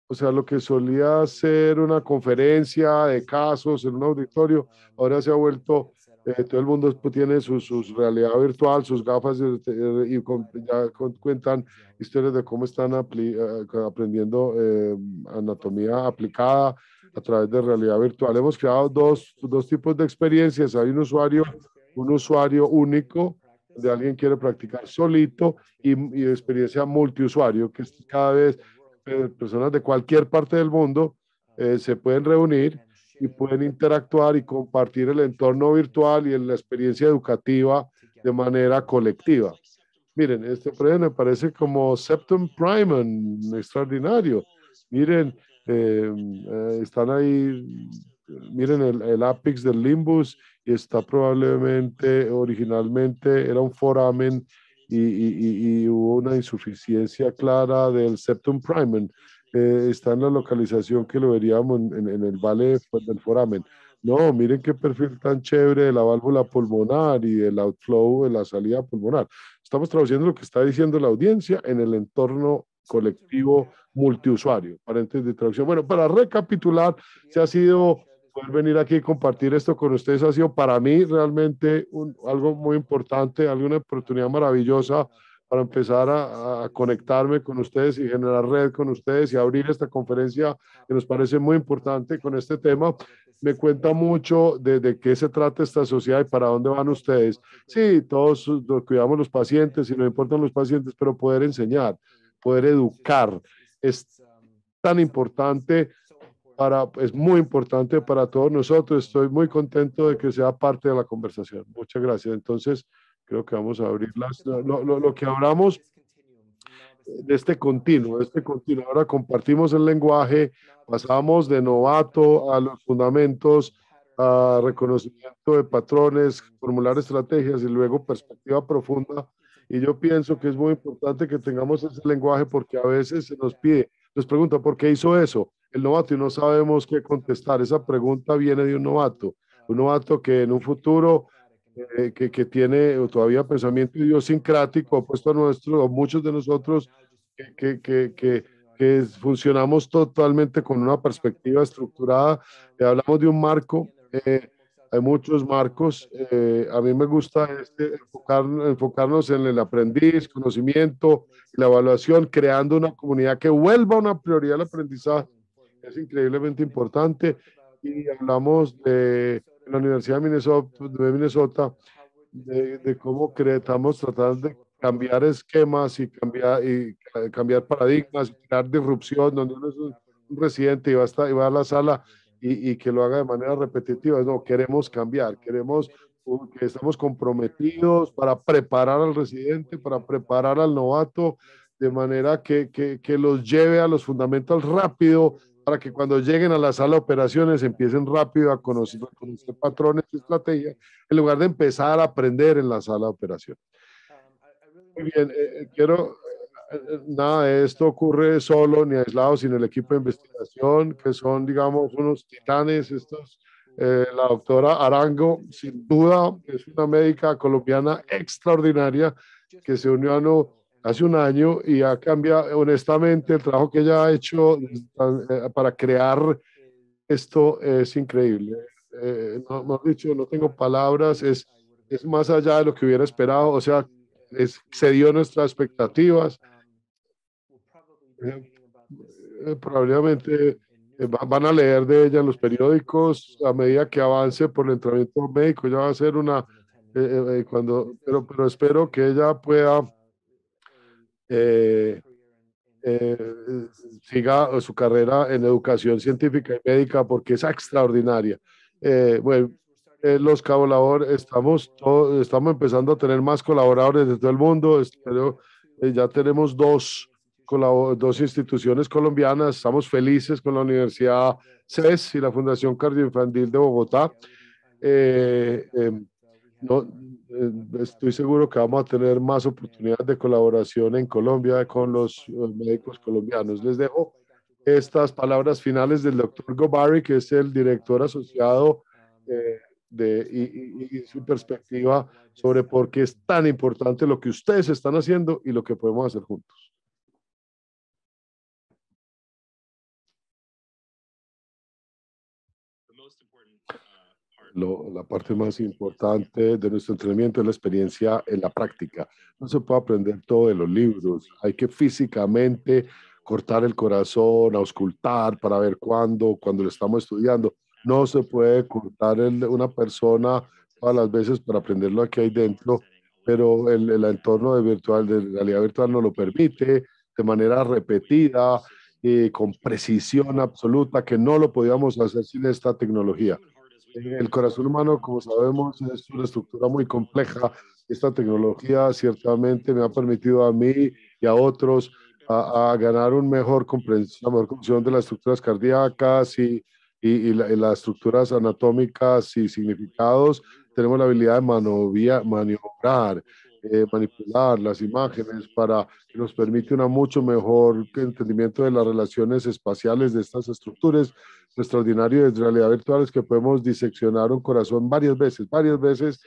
o sea, lo que solía ser una conferencia de casos en un auditorio, ahora se ha vuelto, eh, todo el mundo pues, tiene su, realidad virtual, sus gafas y, ya cuentan historias de cómo están aprendiendo anatomía aplicada a través de realidad virtual. Hemos creado dos, dos tipos de experiencias. Hay un usuario, un usuario único de alguien quiere practicar solito y, experiencia multiusuario, que cada vez personas de cualquier parte del mundo eh, se pueden reunir y pueden interactuar y compartir el entorno virtual y la experiencia educativa de manera colectiva. Miren, este proyecto me parece como Septum Primer, extraordinario. Miren, eh, eh, están ahí miren el, el Apex del Limbus y está probablemente, originalmente era un foramen y, y, y, hubo una insuficiencia clara del septum primen. Eh, está en la localización que lo veríamos en, en, el vale pues, del foramen. No, miren qué perfil tan chévere de la válvula pulmonar y del outflow de la salida pulmonar. Estamos traduciendo lo que está diciendo la audiencia en el entorno colectivo multiusuario. Paréntesis de traducción. Bueno, para recapitular, se ha sido venir aquí y compartir esto con ustedes ha sido para mí realmente algo muy importante, alguna oportunidad maravillosa para empezar a, conectarme con ustedes y generar red con ustedes y abrir esta conferencia que nos parece muy importante con este tema. Me cuenta mucho de, qué se trata esta sociedad y para dónde van ustedes. Sí, todos cuidamos los pacientes y nos importan los pacientes, pero poder enseñar, poder educar es tan importante es muy importante para todos nosotros. Estoy muy contento de que sea parte de la conversación. Muchas gracias. Entonces, creo que vamos a abrir lo, lo, lo que hablamos de este continuo, este continuo. Ahora compartimos el lenguaje, pasamos de novato a los fundamentos, a reconocimiento de patrones, formular estrategias y luego perspectiva profunda. Y yo pienso que es muy importante que tengamos ese lenguaje porque a veces se nos pide, nos pregunta, ¿por qué hizo eso? el novato y no sabemos qué contestar. Esa pregunta viene de un novato, un novato que en un futuro eh, que, que, tiene todavía pensamiento idiosincrático, opuesto a nuestro, muchos de nosotros que, que, que, funcionamos totalmente con una perspectiva estructurada. Eh, hablamos de un marco, eh, hay muchos marcos. a mí me gusta este, enfocarnos en el aprendiz, conocimiento, la evaluación, creando una comunidad que vuelva una prioridad del aprendizaje es increíblemente importante y hablamos de la Universidad de Minnesota, de, Minnesota, de, cómo estamos tratando de cambiar esquemas y cambiar, y cambiar paradigmas, crear disrupción, donde uno es un, residente y va, a a la sala y, y, que lo haga de manera repetitiva. No, queremos cambiar, queremos que estamos comprometidos para preparar al residente, para preparar al novato, de manera que, que, que los lleve a los fundamentos rápido para que cuando lleguen a la sala de operaciones empiecen rápido a conocer, patrones y estrategias, en lugar de empezar a aprender en la sala de operaciones. Muy bien, eh, eh, quiero, eh, nada de esto ocurre solo ni aislado, sino el equipo de investigación, que son, digamos, unos titanes estos. la doctora Arango, sin duda, es una médica colombiana extraordinaria que se unió a no, hace un año y ha cambiado, honestamente, el trabajo que ella ha hecho eh, para crear esto es increíble. Eh, no, dicho, no tengo palabras, es, es más allá de lo que hubiera esperado, o sea, excedió nuestras expectativas. Eh, probablemente van a leer de ella en los periódicos a medida que avance por el entrenamiento médico. Ya va a ser una, cuando, pero, pero espero que ella pueda eh, eh, eh, siga su carrera en educación científica y médica porque es extraordinaria. bueno, los colaboradores, estamos, estamos empezando a tener más colaboradores de todo el mundo, ya tenemos dos, dos instituciones colombianas, estamos felices con la Universidad CES e y la Fundación Cardioinfantil de Bogotá. Eh, no, eh, estoy seguro que vamos a tener más oportunidades de colaboración en Colombia con los médicos colombianos. Les dejo estas palabras finales del doctor Gobari, que es el director asociado eh, de, y, su perspectiva sobre por qué es tan importante lo que ustedes están haciendo y lo que podemos hacer juntos. la parte más importante de nuestro entrenamiento es la experiencia en la práctica. No se puede aprender todo de los libros. Hay que físicamente cortar el corazón, auscultar para ver cuándo, cuando lo estamos estudiando. No se puede cortar una persona todas las veces para aprender lo que hay dentro, pero el, entorno de virtual, de realidad virtual no lo permite de manera repetida, y con precisión absoluta, que no lo podíamos hacer sin esta tecnología. El corazón humano, como sabemos, es una estructura muy compleja. Esta tecnología ciertamente me ha permitido a mí y a otros a, ganar un mejor comprensión, una mejor comprensión de las estructuras cardíacas y, y, y, las estructuras anatómicas y significados. Tenemos la habilidad de maniobrar eh, manipular las imágenes para que nos permite un mucho mejor entendimiento de las relaciones espaciales de estas estructuras. Lo de realidad virtual es que podemos diseccionar un corazón varias veces, varias veces,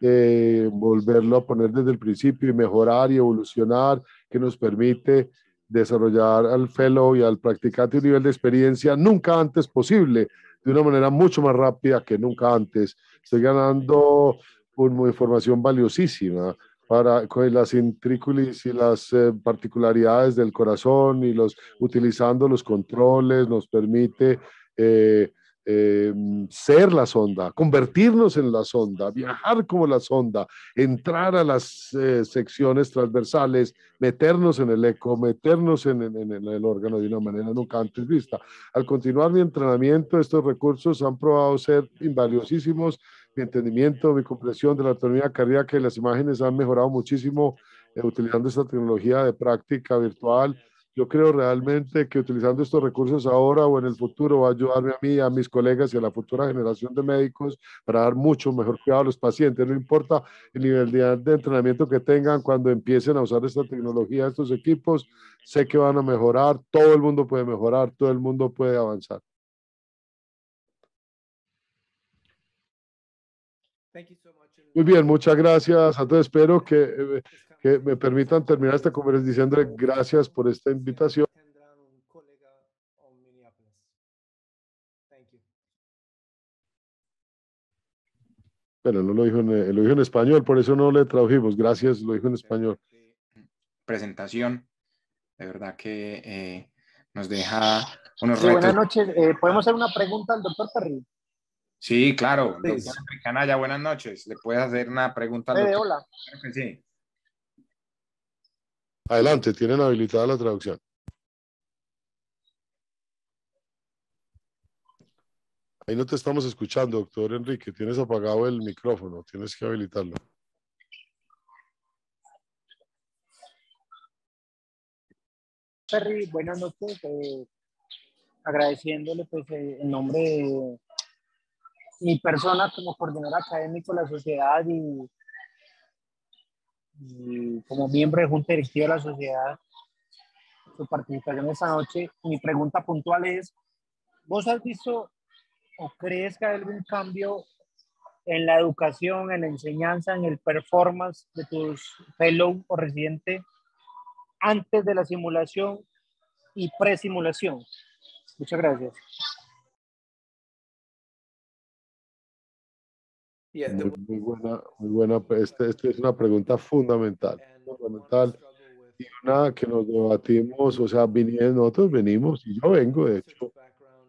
eh, volverlo a poner desde el principio y mejorar y evolucionar, que nos permite desarrollar al fellow y al practicante un nivel de experiencia nunca antes posible, de una manera mucho más rápida que nunca antes. Estoy ganando información valiosísima para con las intrículis y las eh, particularidades del corazón y los utilizando los controles nos permite eh, em, ser la sonda, convertirnos en la sonda, viajar como la sonda, entrar a las eh, secciones transversales, meternos en el eco, meternos en, el órgano de una manera nunca antes vista. Al continuar mi entrenamiento, estos recursos han probado ser invaliosísimos mi entendimiento, mi comprensión de la autonomía cardíaca y las imágenes han mejorado muchísimo utilizando esta tecnología de práctica virtual. Yo creo realmente que utilizando estos recursos ahora o en el futuro va a ayudarme a mí, a mis colegas y a la futura generación de médicos para dar mucho mejor cuidado a los pacientes. No importa el nivel de entrenamiento que tengan cuando empiecen a usar esta tecnología, estos equipos, sé que van a mejorar, todo el mundo puede mejorar, todo el mundo puede avanzar. Muy bien, muchas gracias. Entonces espero que, eh, que me permitan terminar esta conversación diciendo gracias por esta invitación. Bueno, no lo dijo, en, eh, lo dijo en español, por eso no le tradujimos. Gracias, lo dijo en español. Presentación. De verdad que eh, nos deja unos Buenas noches. ¿Podemos hacer una pregunta al doctor Perry? Sí, claro. Doctor pues. Canalla, buenas noches. ¿Le puedes hacer una pregunta? hola. Adelante, tienen habilitada la traducción. Ahí no te estamos escuchando, doctor Enrique. Tienes apagado el micrófono, tienes que habilitarlo. Perry, buenas noches. Eh, agradeciéndole pues, eh, en nombre de mi persona como coordinador académico de la sociedad y, como miembro de Junta Directiva de la sociedad, su participación esta noche, mi pregunta puntual es, ¿vos has visto o crees que hay algún cambio en la educación, en la enseñanza, en el performance de tus fellow o residente antes de la simulación y pre-simulación Muchas gracias. Este muy, buena, muy buena. Pues, Esta este es una pregunta fundamental, fundamental y una que nos debatimos, o sea, viniendo nosotros venimos, y yo vengo, de hecho,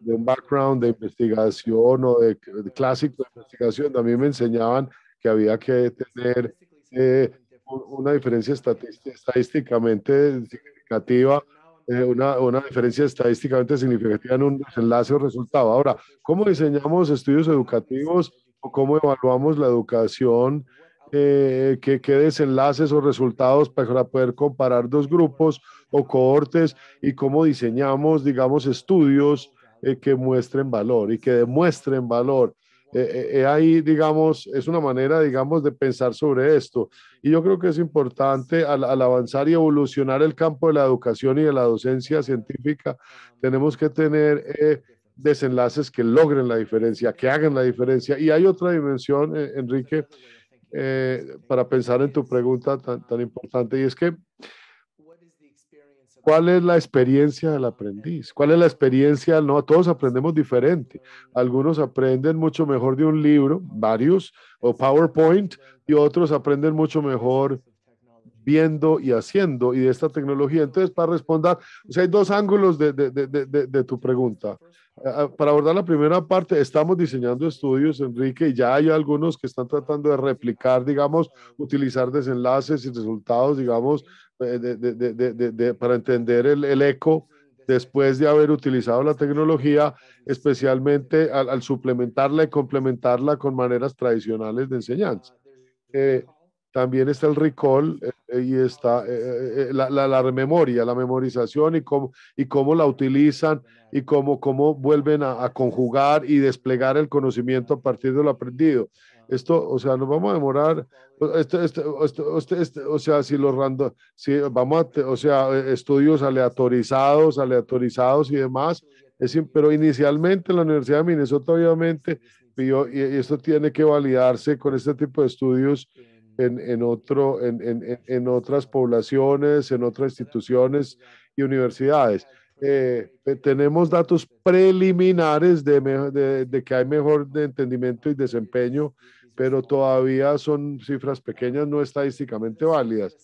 de un background de investigación o de, clásico de investigación. A mí me enseñaban que había que tener eh, una diferencia estadísticamente significativa, eh, una, una, diferencia estadísticamente significativa en un enlace o resultado. Ahora, ¿cómo diseñamos estudios educativos? cómo evaluamos la educación, eh, qué, qué desenlaces o resultados para poder comparar dos grupos o cohortes y cómo diseñamos, digamos, estudios eh, que muestren valor y que demuestren valor. Eh, eh, ahí, digamos, es una manera, digamos, de pensar sobre esto. Y yo creo que es importante al, al avanzar y evolucionar el campo de la educación y de la docencia científica, tenemos que tener desenlaces que logren la diferencia, que hagan la diferencia. Y hay otra dimensión, eh, Enrique, eh, para pensar en tu pregunta tan, importante, y es que, ¿cuál es la experiencia del aprendiz? ¿Cuál es la experiencia? No, todos aprendemos diferente. Algunos aprenden mucho mejor de un libro, varios, o PowerPoint, y otros aprenden mucho mejor viendo y haciendo y de esta tecnología. Entonces, para responder, hay dos ángulos de, de tu pregunta. Eh, eh, para abordar la primera parte, estamos diseñando estudios, Enrique, y ya hay algunos que están tratando de replicar, digamos, utilizar desenlaces y resultados, digamos, eh, de, de, para entender el, eco después de haber utilizado la tecnología, especialmente al, al, suplementarla y complementarla con maneras tradicionales de enseñanza también está el recall eh, eh, y está eh, la, memoria, la memorización y cómo, y cómo la utilizan y cómo, cómo vuelven a, conjugar y desplegar el conocimiento a partir de lo aprendido. Esto, o sea, nos vamos a demorar, esto, este, este, este, o sea, si los random, si vamos a, o sea, estudios aleatorizados, aleatorizados y demás, es, pero inicialmente la Universidad de Minnesota, obviamente, y esto tiene que validarse con este tipo de estudios, en, en otro, en, en, en, otras poblaciones, en otras instituciones y universidades. Eh, tenemos datos preliminares de, de, que hay mejor entendimiento y desempeño, pero todavía son cifras pequeñas, no estadísticamente válidas.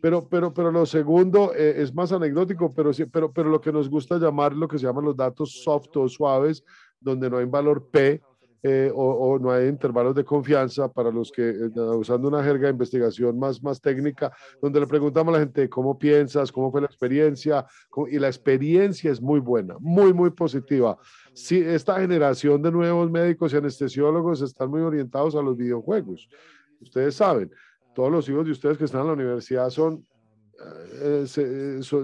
Pero, pero, pero lo segundo eh, es más anecdótico, pero, pero, pero lo que nos gusta llamar lo que se llaman los datos soft o suaves, donde no hay valor P, eh, o, no hay intervalos de confianza para los que, eh, usando una jerga de investigación más, más técnica, donde le preguntamos a la gente cómo piensas, cómo fue la experiencia, y la experiencia es muy buena, muy, muy positiva. si esta generación de nuevos médicos y anestesiólogos están muy orientados a los videojuegos. Ustedes saben, todos los hijos de ustedes que están en la universidad son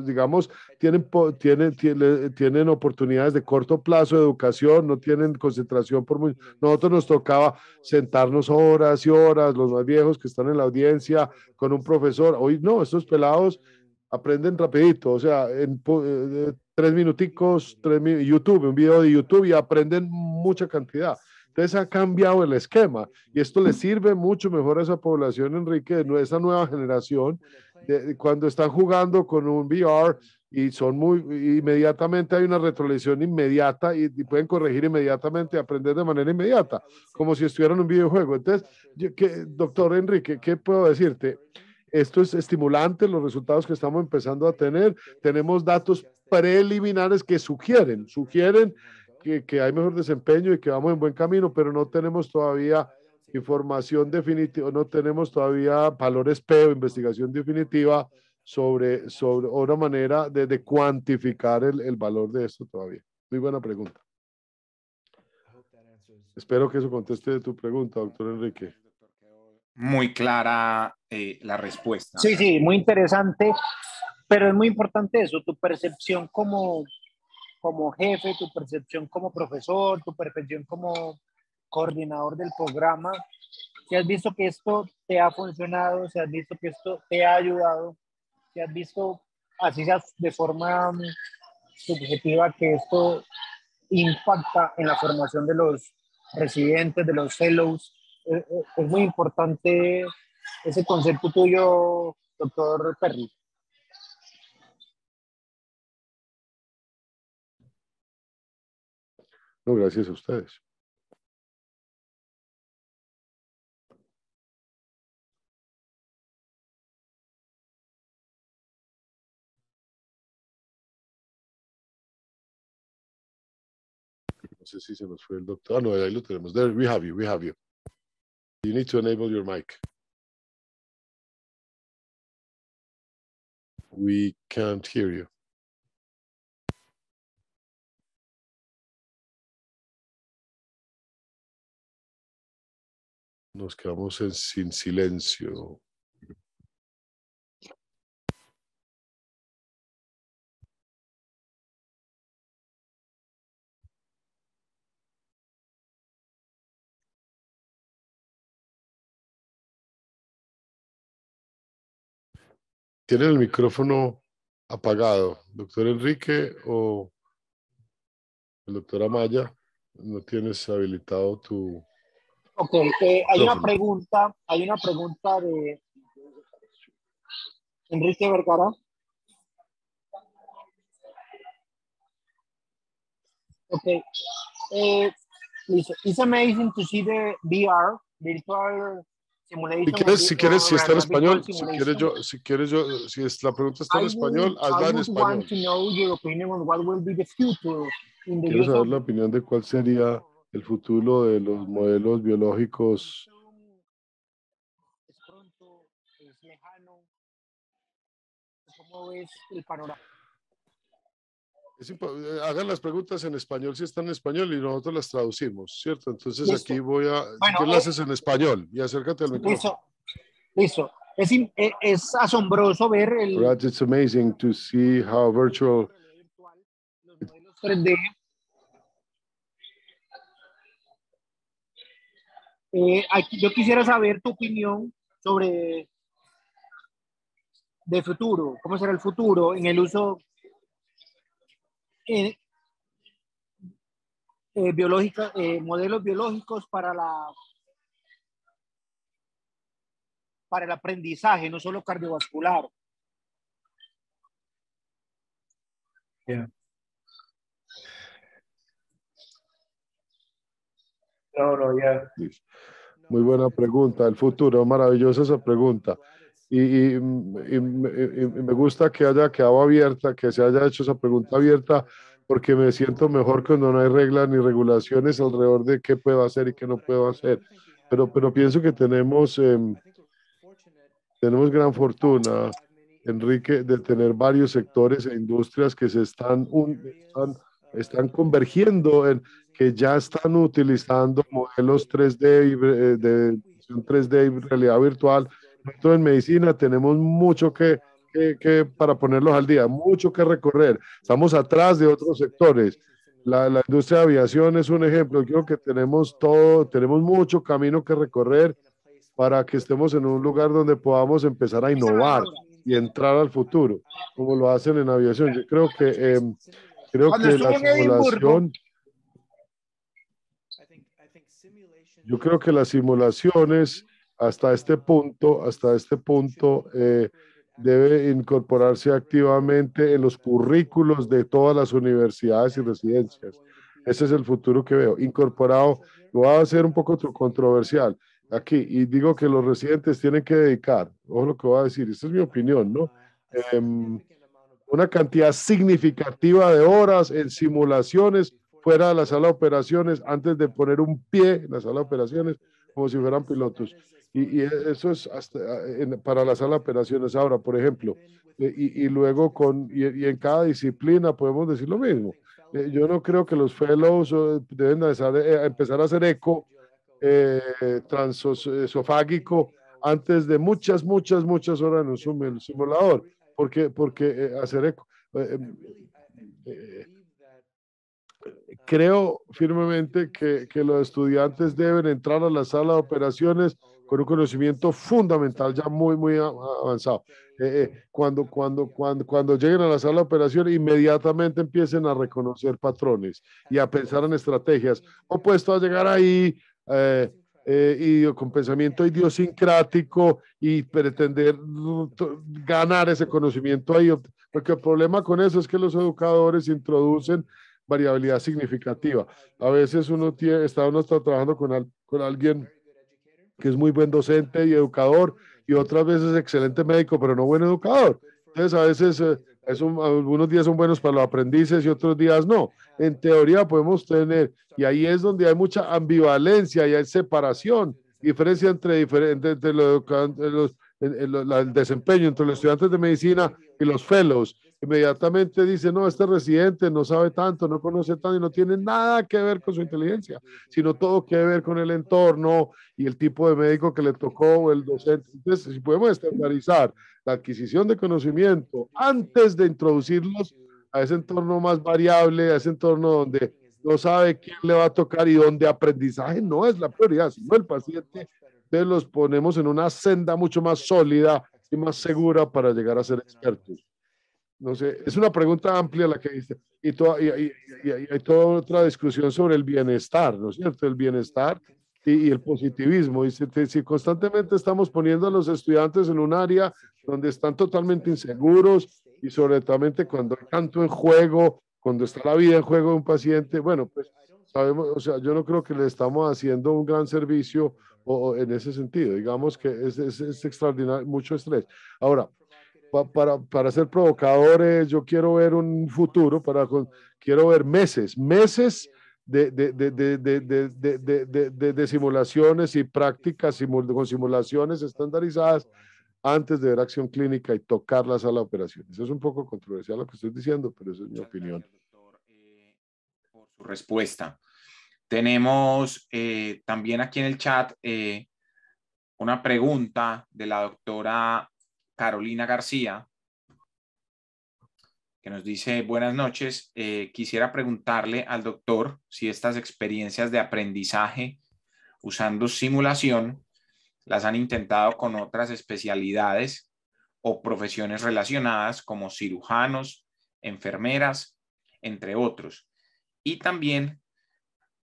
digamos, tienen, tienen, tienen oportunidades de corto plazo de educación, no tienen concentración por Nosotros nos tocaba sentarnos horas y horas, los más viejos que están en la audiencia, con un profesor. Hoy no, estos pelados aprenden rapidito, o sea, en eh, tres minuticos, tres YouTube, un video de YouTube y aprenden mucha cantidad. Entonces ha cambiado el esquema y esto le sirve mucho mejor a esa población, Enrique, de esa nueva generación cuando están jugando con un VR y son muy, inmediatamente hay una retrolección inmediata y, pueden corregir inmediatamente, aprender de manera inmediata, ah, como si estuvieran en un videojuego. Entonces, doctor Enrique, ¿qué puedo decirte? Esto es estimulante, los resultados que estamos empezando a tener. Tenemos datos preliminares que sugieren, sugieren que, que, hay mejor desempeño y que vamos en buen camino, pero no tenemos todavía Información definitiva, no tenemos todavía valores P investigación definitiva sobre, sobre una manera de, cuantificar el, valor de eso todavía. Muy buena pregunta. Espero que eso conteste tu pregunta, doctor Enrique. Muy clara eh, la respuesta. Sí, sí, muy interesante, pero es muy importante eso, tu percepción como, como jefe, tu percepción como profesor, tu percepción como coordinador del programa, si has visto que esto te ha funcionado, si has visto que esto te ha ayudado, si has visto, así de forma mm, subjetiva, que esto impacta en la formación de los residentes, de los fellows. Eh, eh, es muy importante ese concepto tuyo, doctor Perry. No, gracias a ustedes. entonces sí se nos fue el doctor. Ah, no, ahí lo tenemos. There, we have you, we have you. You need to enable your mic. We can't hear you. Nos quedamos en, sin silencio. Tiene el micrófono apagado. Doctor Enrique o el doctor Amaya, no tienes habilitado tu... Ok, eh, hay una pregunta, hay una pregunta de Enrique Vergara. Ok. Eh, increíble amazing to see the VR, virtual si quieres, si quieres, si está en español, si quieres yo, si quieres yo, si es, la pregunta está en español, hazla en español. Quiero saber la opinión de cuál sería el futuro de los modelos biológicos. pronto, lejano. ¿Cómo ves el panorama? Eh, hagan las preguntas en español si están en español y nosotros las traducimos, ¿cierto? Entonces aquí voy a... ¿qué eh, haces en español y acércate al micrófono. Listo. Eh, es, asombroso ver el... it's amazing to see how virtual... Los yo quisiera saber tu opinión sobre de futuro, cómo será el futuro en el uso eh, eh, biológica, eh, modelos biológicos para la para el aprendizaje, no solo cardiovascular. Muy buena pregunta. El futuro, maravillosa esa pregunta. Y, me gusta que haya quedado abierta, que se haya hecho esa pregunta abierta, porque me siento mejor cuando no hay reglas ni regulaciones alrededor de qué puedo hacer y qué no puedo hacer. Pero, pero pienso que tenemos, tenemos gran fortuna, Enrique, de tener varios sectores e industrias que se están, están, convergiendo en que ya están utilizando modelos 3D, de, 3D y realidad virtual en medicina tenemos mucho que, que, para ponerlos al día, mucho que recorrer. Estamos atrás de otros sectores. La, industria de aviación es un ejemplo. creo que tenemos todo, tenemos mucho camino que recorrer para que estemos en un lugar donde podamos empezar a innovar y entrar al futuro, como lo hacen en aviación. Yo creo que, eh, creo que la simulación... Yo creo que las simulaciones hasta este punto, hasta este punto, eh, debe incorporarse activamente en los currículos de todas las universidades y residencias. Ese es el futuro que veo, incorporado. va a ser un poco controversial aquí y digo que los residentes tienen que dedicar, ojo lo que voy a decir, esta es mi opinión, ¿no? Em, una cantidad significativa de horas en simulaciones fuera de la sala de operaciones antes de poner un pie en la sala de operaciones como si fueran pilotos. Y, y eso es hasta eh, para la sala de operaciones ahora, por ejemplo. Eh, y, y luego con, y, en cada disciplina podemos decir lo mismo. Eh, yo no creo que los fellows deben empezar a hacer eco eh, transesofágico antes de muchas, muchas, muchas horas en un simulador, porque, porque hacer eco. Em, creo firmemente que, que, los estudiantes deben entrar a la sala de operaciones con un conocimiento fundamental ya muy, muy avanzado. Eh, eh, cuando, cuando, cuando, cuando lleguen a la sala de operaciones, inmediatamente empiecen a reconocer patrones y a pensar en estrategias. Opuesto a llegar ahí eh, y con pensamiento idiosincrático y pretender ganar ese conocimiento ahí. Porque el problema con eso es que los educadores introducen variabilidad significativa. A veces uno, tiene, está, trabajando con, con alguien que es muy buen docente y educador y otras veces excelente médico, pero no buen educador. Entonces, a veces, eh, es algunos días son buenos para los aprendices y otros días no. En teoría podemos tener, y ahí es donde hay mucha ambivalencia y hay separación, diferencia entre, diferentes el, desempeño entre los estudiantes de medicina y los fellows inmediatamente dice, no, este residente no sabe tanto, no conoce tanto y no tiene nada que ver con su inteligencia, sino todo que ver con el entorno y el tipo de médico que le tocó o el docente. Entonces, si podemos estandarizar la adquisición de conocimiento antes de introducirlos a ese entorno más variable, a ese entorno donde no sabe quién le va a tocar y donde aprendizaje no es la prioridad, sino el paciente, entonces los ponemos en una senda mucho más sólida y más segura para llegar a ser expertos. No sé, es una pregunta amplia la que dice Y, y, hay toda otra discusión sobre el bienestar, ¿no es cierto? El bienestar y, el positivismo. Y si, constantemente estamos poniendo a los estudiantes en un área donde están totalmente inseguros y sobre todo cuando hay tanto en juego, cuando está la vida en juego de un paciente, bueno, pues sabemos, o sea, yo no creo que le estamos haciendo un gran servicio o, en ese sentido. Digamos que es, es extraordinario, mucho estrés. Ahora, para, para, ser provocadores, yo quiero ver un futuro, para, quiero ver meses, meses de, de, de, de simulaciones y prácticas con simulaciones estandarizadas antes de ver acción clínica y tocarlas a la operación. Eso es un poco controversial lo que estoy diciendo, pero esa es mi opinión. Gracias, doctor, por su respuesta. Tenemos también aquí en el chat una pregunta de la doctora Carolina García, que nos dice, buenas noches, eh, quisiera preguntarle al doctor si estas experiencias de aprendizaje usando simulación las han intentado con otras especialidades o profesiones relacionadas como cirujanos, enfermeras, entre otros. Y también,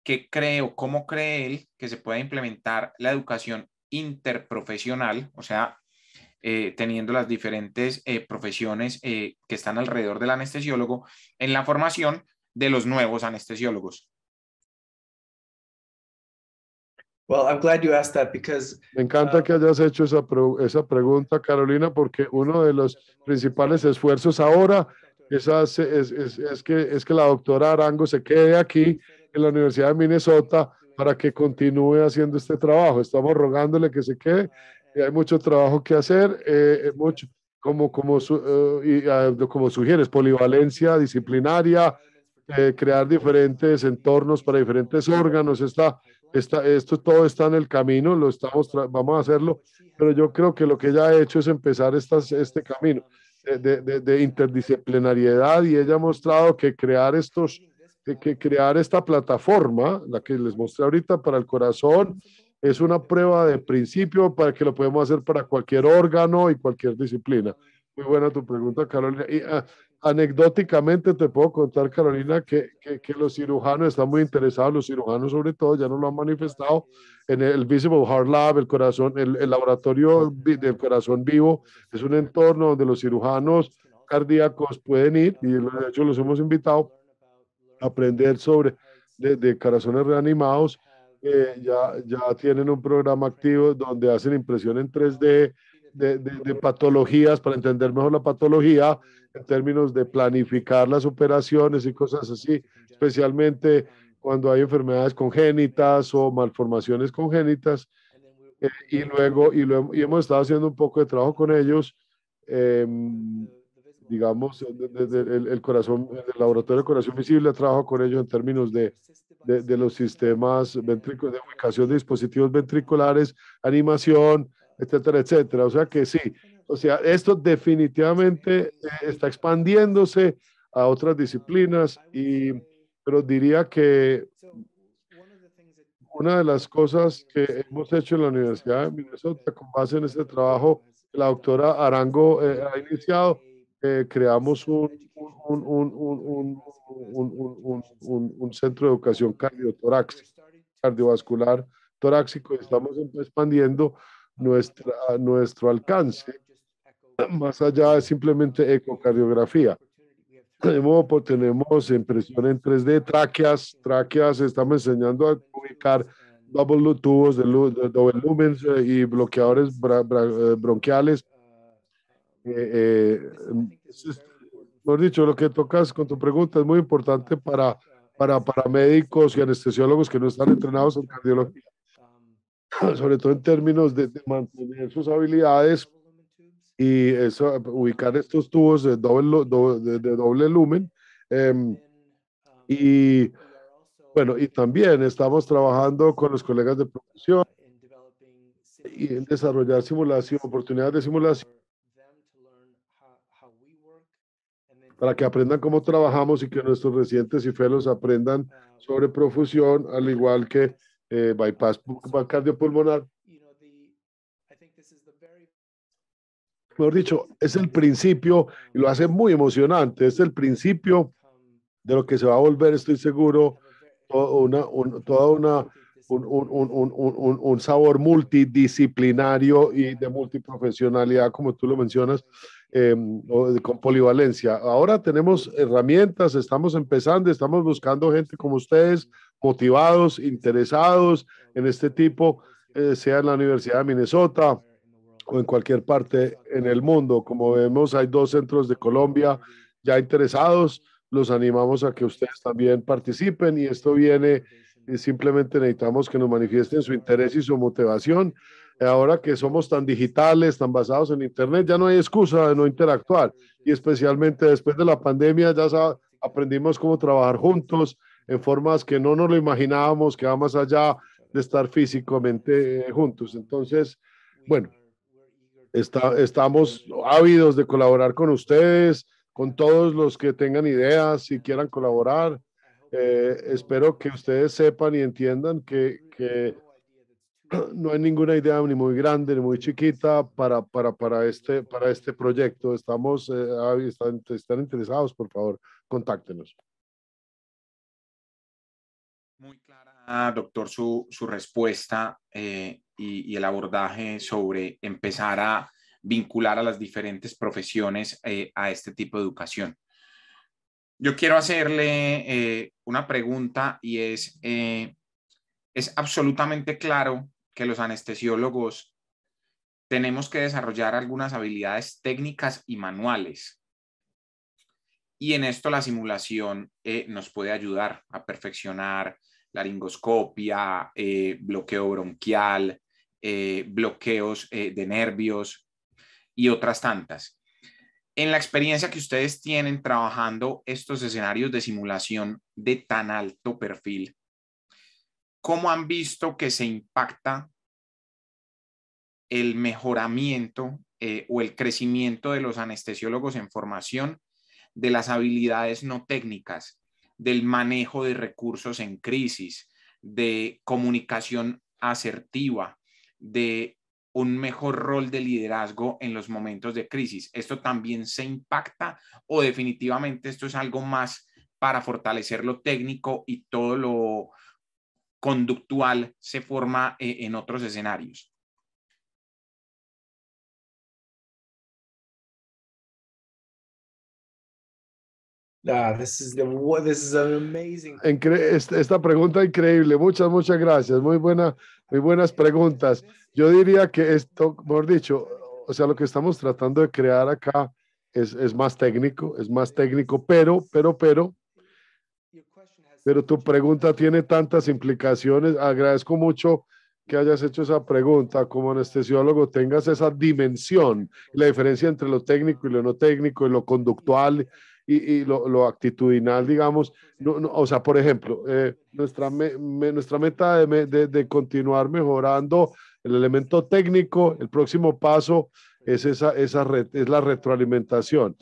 ¿qué cree o cómo cree él que se pueda implementar la educación interprofesional, o sea, eh, teniendo las diferentes eh, profesiones eh, que están alrededor del anestesiólogo en la formación de los nuevos anestesiólogos. Me encanta um, que hayas hecho esa, esa pregunta, Carolina, porque uno de los principales esfuerzos ahora es, es, es, que, es que la doctora Arango se quede aquí en la Universidad de Minnesota para que continúe haciendo este trabajo. Estamos rogándole que se quede hay mucho trabajo que hacer, eh, eh, mucho, como, como, eh, ah, como sugieres, polivalencia disciplinaria, crear diferentes entornos para diferentes órganos. Está, está, esto todo está en el camino, lo estamos vamos a hacerlo, pero yo creo que lo que ella ha hecho es empezar estas, este camino de, de, de interdisciplinariedad y ella ha mostrado que crear estos que crear esta plataforma, la que les mostré ahorita para el corazón, es una prueba de principio para que lo podemos hacer para cualquier órgano y cualquier disciplina. Muy buena tu pregunta, Carolina. Y ah, anecdóticamente te puedo contar, Carolina, que, que, los cirujanos están muy interesados, los cirujanos sobre todo, ya nos lo han manifestado, en el Visible Heart Lab, el, corazón, el, laboratorio del corazón vivo, es un entorno donde los cirujanos cardíacos pueden ir, y de hecho los hemos invitado a aprender sobre de corazones reanimados, que ya, ya tienen un programa activo donde hacen impresión en 3D de, patologías para entender mejor la patología en términos de planificar las operaciones y cosas así, especialmente cuando hay enfermedades congénitas o malformaciones congénitas. Eh, y luego, y, hemos estado haciendo un poco de trabajo con ellos, em, digamos, desde el, corazón, el laboratorio de corazón visible, trabajo con ellos en términos de de, los sistemas ventriculares, de ubicación de dispositivos ventriculares, animación, etcétera, etcétera. O sea que sí, o sea, esto definitivamente eh, está expandiéndose a otras disciplinas, y, pero diría que una de las cosas que hemos hecho en la Universidad de Minnesota con base en este trabajo que la doctora Arango eh, ha iniciado eh, creamos un, un, centro de educación cardiovascular torácico estamos expandiendo nuestra, nuestro alcance más allá de simplemente ecocardiografía. Tenemos, pues, tenemos impresión en 3D, tráqueas, tráqueas, estamos enseñando a ubicar doble tubos de, luz, doble lumens eh, y bloqueadores eh, bronquiales eh, eh dicho, lo que tocas con tu pregunta es muy importante para, para, para médicos y anestesiólogos que no están entrenados en cardiología, sobre todo en términos de, mantener sus habilidades y eso, ubicar estos tubos de doble, de, doble lumen. Em, y bueno, y también estamos trabajando con los colegas de profesión y en desarrollar simulación, oportunidades de simulación para que aprendan cómo trabajamos y que nuestros residentes y fellows aprendan sobre profusión, al igual que eh, bypass cardiopulmonar. Mejor dicho, es el principio y lo hace muy emocionante. Es el principio de lo que se va a volver, estoy seguro, una, toda una, un, un sabor multidisciplinario y de multiprofesionalidad, como tú lo mencionas eh, con polivalencia. Ahora tenemos herramientas, estamos empezando, estamos buscando gente como ustedes, motivados, interesados en este tipo, eh, sea en la Universidad de Minnesota o en cualquier parte en el mundo. Como vemos, hay dos centros de Colombia ya interesados. Los animamos a que ustedes también participen y esto viene, eh, simplemente necesitamos que nos manifiesten su interés y su motivación ahora que somos tan digitales, tan basados en Internet, ya no hay excusa de no interactuar. Y especialmente después de la pandemia, ya aprendimos cómo trabajar juntos en formas que no nos lo imaginábamos, que va más allá de estar físicamente eh, juntos. Entonces, bueno, está, estamos ávidos de colaborar con ustedes, con todos los que tengan ideas y quieran colaborar. Eh, espero que ustedes sepan y entiendan que, que no hay ninguna idea ni muy grande ni muy chiquita para, este, para este proyecto. Estamos, eh, están, interesados, por favor, contáctenos. Muy clara, doctor, su, su respuesta eh, y, el abordaje sobre empezar a vincular a las diferentes profesiones eh, a este tipo de educación. Yo quiero hacerle una pregunta y es, es absolutamente claro que los anestesiólogos tenemos que desarrollar algunas habilidades técnicas y manuales. Y en esto la simulación eh, nos puede ayudar a perfeccionar laringoscopia, eh, bloqueo bronquial, eh, bloqueos eh, de nervios y otras tantas. En la experiencia que ustedes tienen trabajando estos escenarios de simulación de tan alto perfil, ¿cómo han visto que se impacta el mejoramiento eh, o el crecimiento de los anestesiólogos en formación, de las habilidades no técnicas, del manejo de recursos en crisis, de comunicación asertiva, de un mejor rol de liderazgo en los momentos de crisis. ¿Esto también se impacta o definitivamente esto es algo más para fortalecer lo técnico y todo lo conductual se forma eh, en otros escenarios. esta pregunta increíble. Muchas, muchas gracias. Muy buena, muy buenas preguntas. Yo diría que esto, mejor dicho, o sea, lo que estamos tratando de crear acá es más técnico, es más técnico, pero, pero, pero, pero tu pregunta tiene tantas implicaciones. Agradezco mucho que hayas hecho esa pregunta. Como anestesiólogo tengas esa dimensión, la diferencia entre lo técnico y lo no técnico, y lo conductual y, lo, actitudinal, digamos. o sea, por ejemplo, eh, nuestra, meta de, continuar mejorando el elemento técnico, el próximo paso es, esa, red, es la retroalimentación.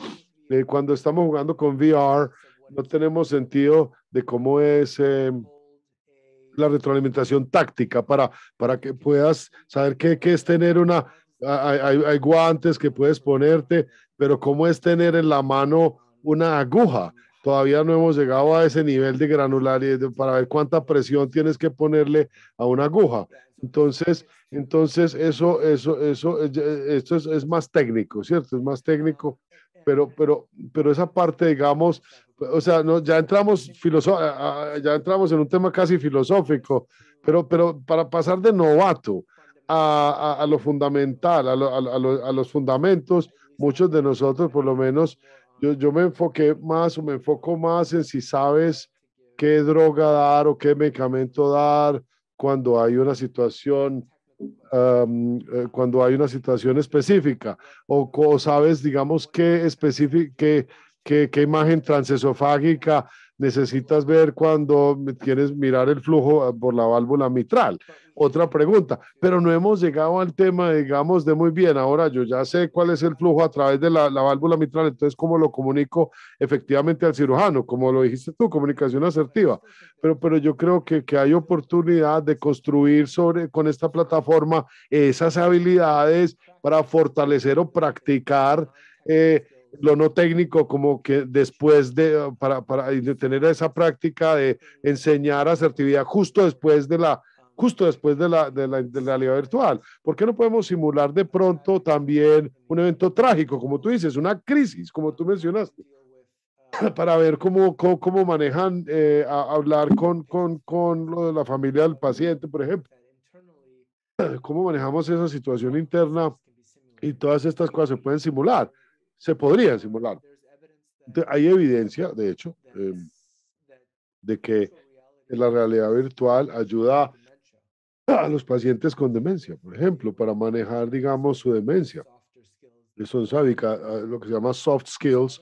Eh, cuando estamos jugando con VR, no tenemos sentido de cómo es em, la retroalimentación táctica para, para que puedas saber qué, es tener una, hay, guantes que puedes ponerte, pero cómo es tener en la mano una aguja. Todavía no hemos llegado a ese nivel de granularidad para ver cuánta presión tienes que ponerle a una aguja. Entonces, entonces eso, eso, eso, eh, esto es, es más técnico, ¿cierto? Es más técnico pero, pero, pero esa parte, digamos, o sea, no, ya, entramos ya entramos en un tema casi filosófico, pero, pero para pasar de novato a, a, lo fundamental, a, a, los fundamentos, muchos de nosotros, por lo menos, yo, yo me enfoqué más o me enfoco más en si sabes qué droga dar o qué medicamento dar cuando hay una situación eh, cuando hay una situación específica o, sabes, digamos, qué, específica qué imagen transesofágica necesitas ver cuando quieres mirar el flujo ah, por la válvula mitral. Otra pregunta, pero no hemos llegado al tema, digamos, de muy bien. Ahora yo ya sé cuál es el flujo a través de la, válvula mitral, entonces cómo lo comunico efectivamente al cirujano, como lo dijiste tú, comunicación asertiva. Pero, pero yo creo que, que hay oportunidad de construir sobre, con esta plataforma esas habilidades para fortalecer o practicar eh, lo no técnico, como que después de, ah, para, para de tener esa práctica de enseñar asertividad justo después de la, justo después de la, de la, realidad virtual. ¿Por qué no podemos simular de pronto también un evento trágico, como tú dices, una crisis, como tú mencionaste? para ver cómo, cómo, manejan eh, hablar con, con, con lo de la familia del paciente, por ejemplo. ¿Cómo manejamos esa situación interna y todas estas cosas se pueden simular? se podría simular. hay evidencia, de hecho, em, de que la realidad virtual ayuda a los pacientes con demencia, por ejemplo, para manejar, digamos, su demencia. Son sábica ah, lo que se llama soft skills,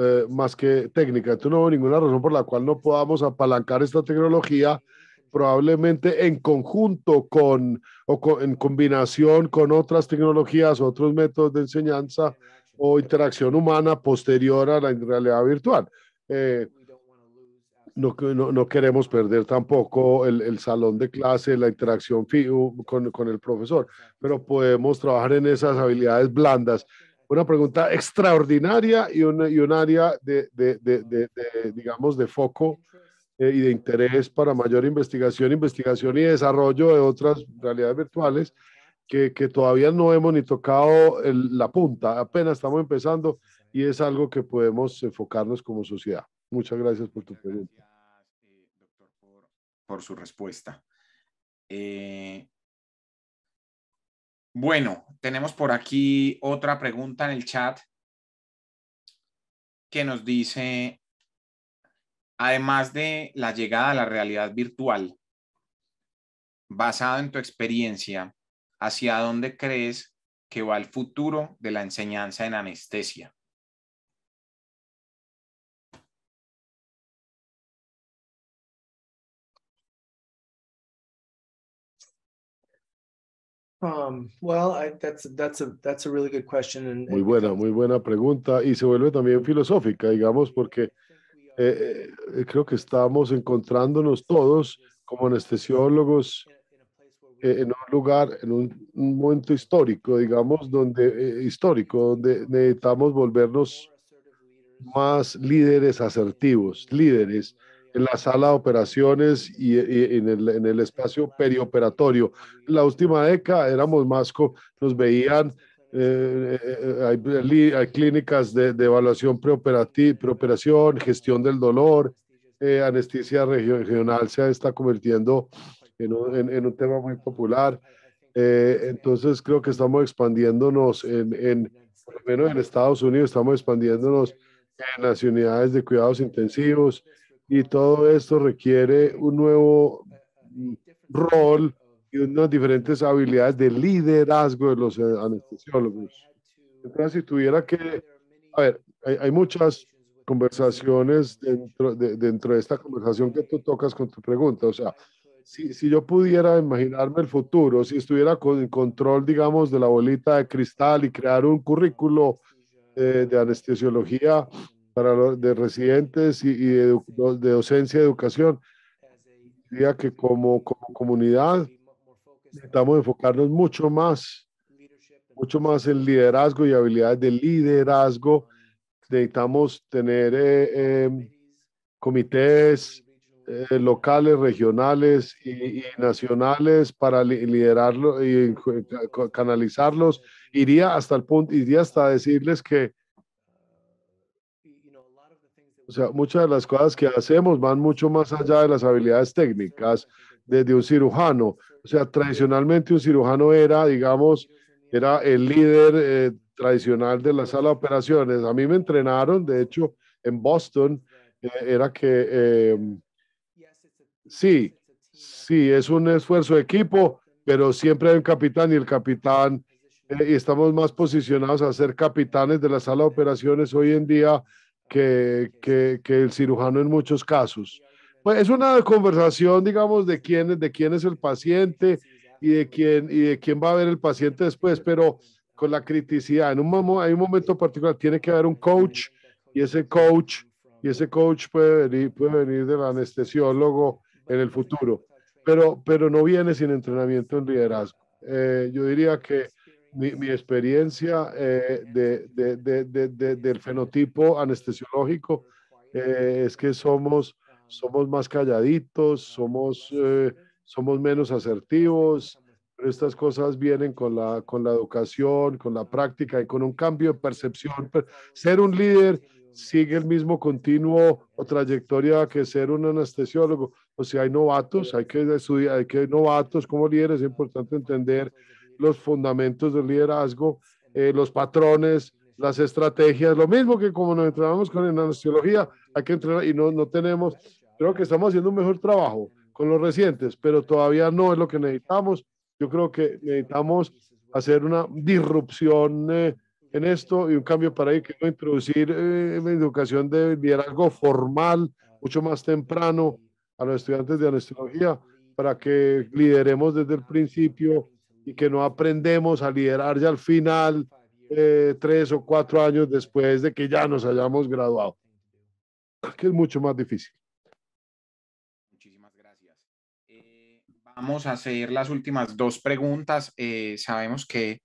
eh, más que técnica. Entonces, no veo ninguna razón por la cual no podamos apalancar esta tecnología probablemente en conjunto con o en combinación con otras tecnologías, otros métodos de enseñanza o interacción humana posterior a la realidad virtual. Eh, no, queremos perder tampoco el, salón de clase, la interacción con, el profesor, pero podemos trabajar en esas habilidades blandas una pregunta extraordinaria y un, área de, digamos, de foco eh, y de interés para mayor investigación, investigación y desarrollo de otras realidades virtuales que, todavía no hemos ni tocado la punta, apenas estamos empezando y es algo que podemos enfocarnos como sociedad. Muchas gracias por tu pregunta. Gracias, eh, doctor, por, su respuesta. Eh, bueno, tenemos por aquí otra pregunta en el chat que nos dice, además de la llegada a la realidad virtual, basado en tu experiencia, hacia dónde crees que va el futuro de la enseñanza en anestesia? Um, well, that's, a, that's muy buena, muy buena pregunta y se vuelve también filosófica, digamos, porque eh, eh, creo que estamos encontrándonos todos como anestesiólogos eh, en un lugar, en un, momento histórico, digamos, donde, eh, histórico, donde necesitamos volvernos más líderes asertivos, líderes en la sala de operaciones y, en, el, en, el, espacio perioperatorio. la última década éramos más, nos veían, eh, hay, clínicas de, de evaluación preoperativa, preoperación, gestión del dolor, anestesia regional se está convirtiendo en un, tema muy popular. Eh, entonces creo que estamos expandiéndonos en, en, por lo menos en Estados Unidos, estamos expandiéndonos en las unidades de cuidados intensivos y todo esto requiere un nuevo rol y unas diferentes habilidades de liderazgo de los anestesiólogos. Entonces, si tuviera que, a ver, hay, hay muchas conversaciones dentro de, dentro de esta conversación que tú tocas con tu pregunta, o sea, si, si, yo pudiera imaginarme el futuro, si estuviera con control, digamos, de la bolita de cristal y crear un currículo eh, de anestesiología para los de residentes y, de, docencia y educación, diría que como, comunidad necesitamos enfocarnos mucho más, mucho más en liderazgo y habilidades de liderazgo. Necesitamos tener eh, em, comités eh, locales, regionales y, nacionales para liderarlo y canalizarlos. Iría hasta el punto, iría hasta decirles que, o sea, muchas de las cosas que hacemos van mucho más allá de las habilidades técnicas de, un cirujano. O sea, tradicionalmente un cirujano era, digamos, era el líder eh, tradicional de la sala de operaciones. A mí me entrenaron, de hecho, en Boston, eh, era que Sí, sí, es un esfuerzo de equipo, pero siempre hay un capitán y el capitán, eh, y estamos más posicionados a ser capitanes de la sala de operaciones hoy en día que, el cirujano en muchos casos. Pues, es una conversación, digamos, de quién, es, de quién es el paciente y de quién, y de quién va a ver el paciente después, pero con la criticidad. En un, momento, un momento particular, tiene que haber un coach y ese coach, y ese coach puede puede venir del anestesiólogo en el futuro, pero, pero no viene sin entrenamiento en liderazgo. Eh, yo diría que mi, experiencia eh, de, del fenotipo anestesiológico eh, es que somos, somos más calladitos, somos, somos menos asertivos, pero estas cosas vienen con la, con la educación, con la práctica y con un cambio de percepción. Ser un líder sigue el mismo continuo o trayectoria que ser un anestesiólogo, o pues, sea hay novatos, hay que estudiar, hay que novatos como líderes, es importante entender los fundamentos del liderazgo, eh, los patrones, las estrategias, lo mismo que como nos entrenamos con en la sociología hay que entrenar y no, no tenemos, creo que estamos haciendo un mejor trabajo con los recientes, pero todavía no es lo que necesitamos. Yo creo que necesitamos hacer una disrupción eh, en esto y un cambio para ahí, que introducir eh, educación de liderazgo formal mucho más temprano, a los estudiantes de astrología para que lideremos desde el principio y que no aprendemos a liderar ya al final, eh, tres o cuatro años después de que ya nos hayamos graduado, que es mucho más difícil. Muchísimas gracias. Eh, vamos a hacer las últimas dos preguntas. Eh, sabemos que,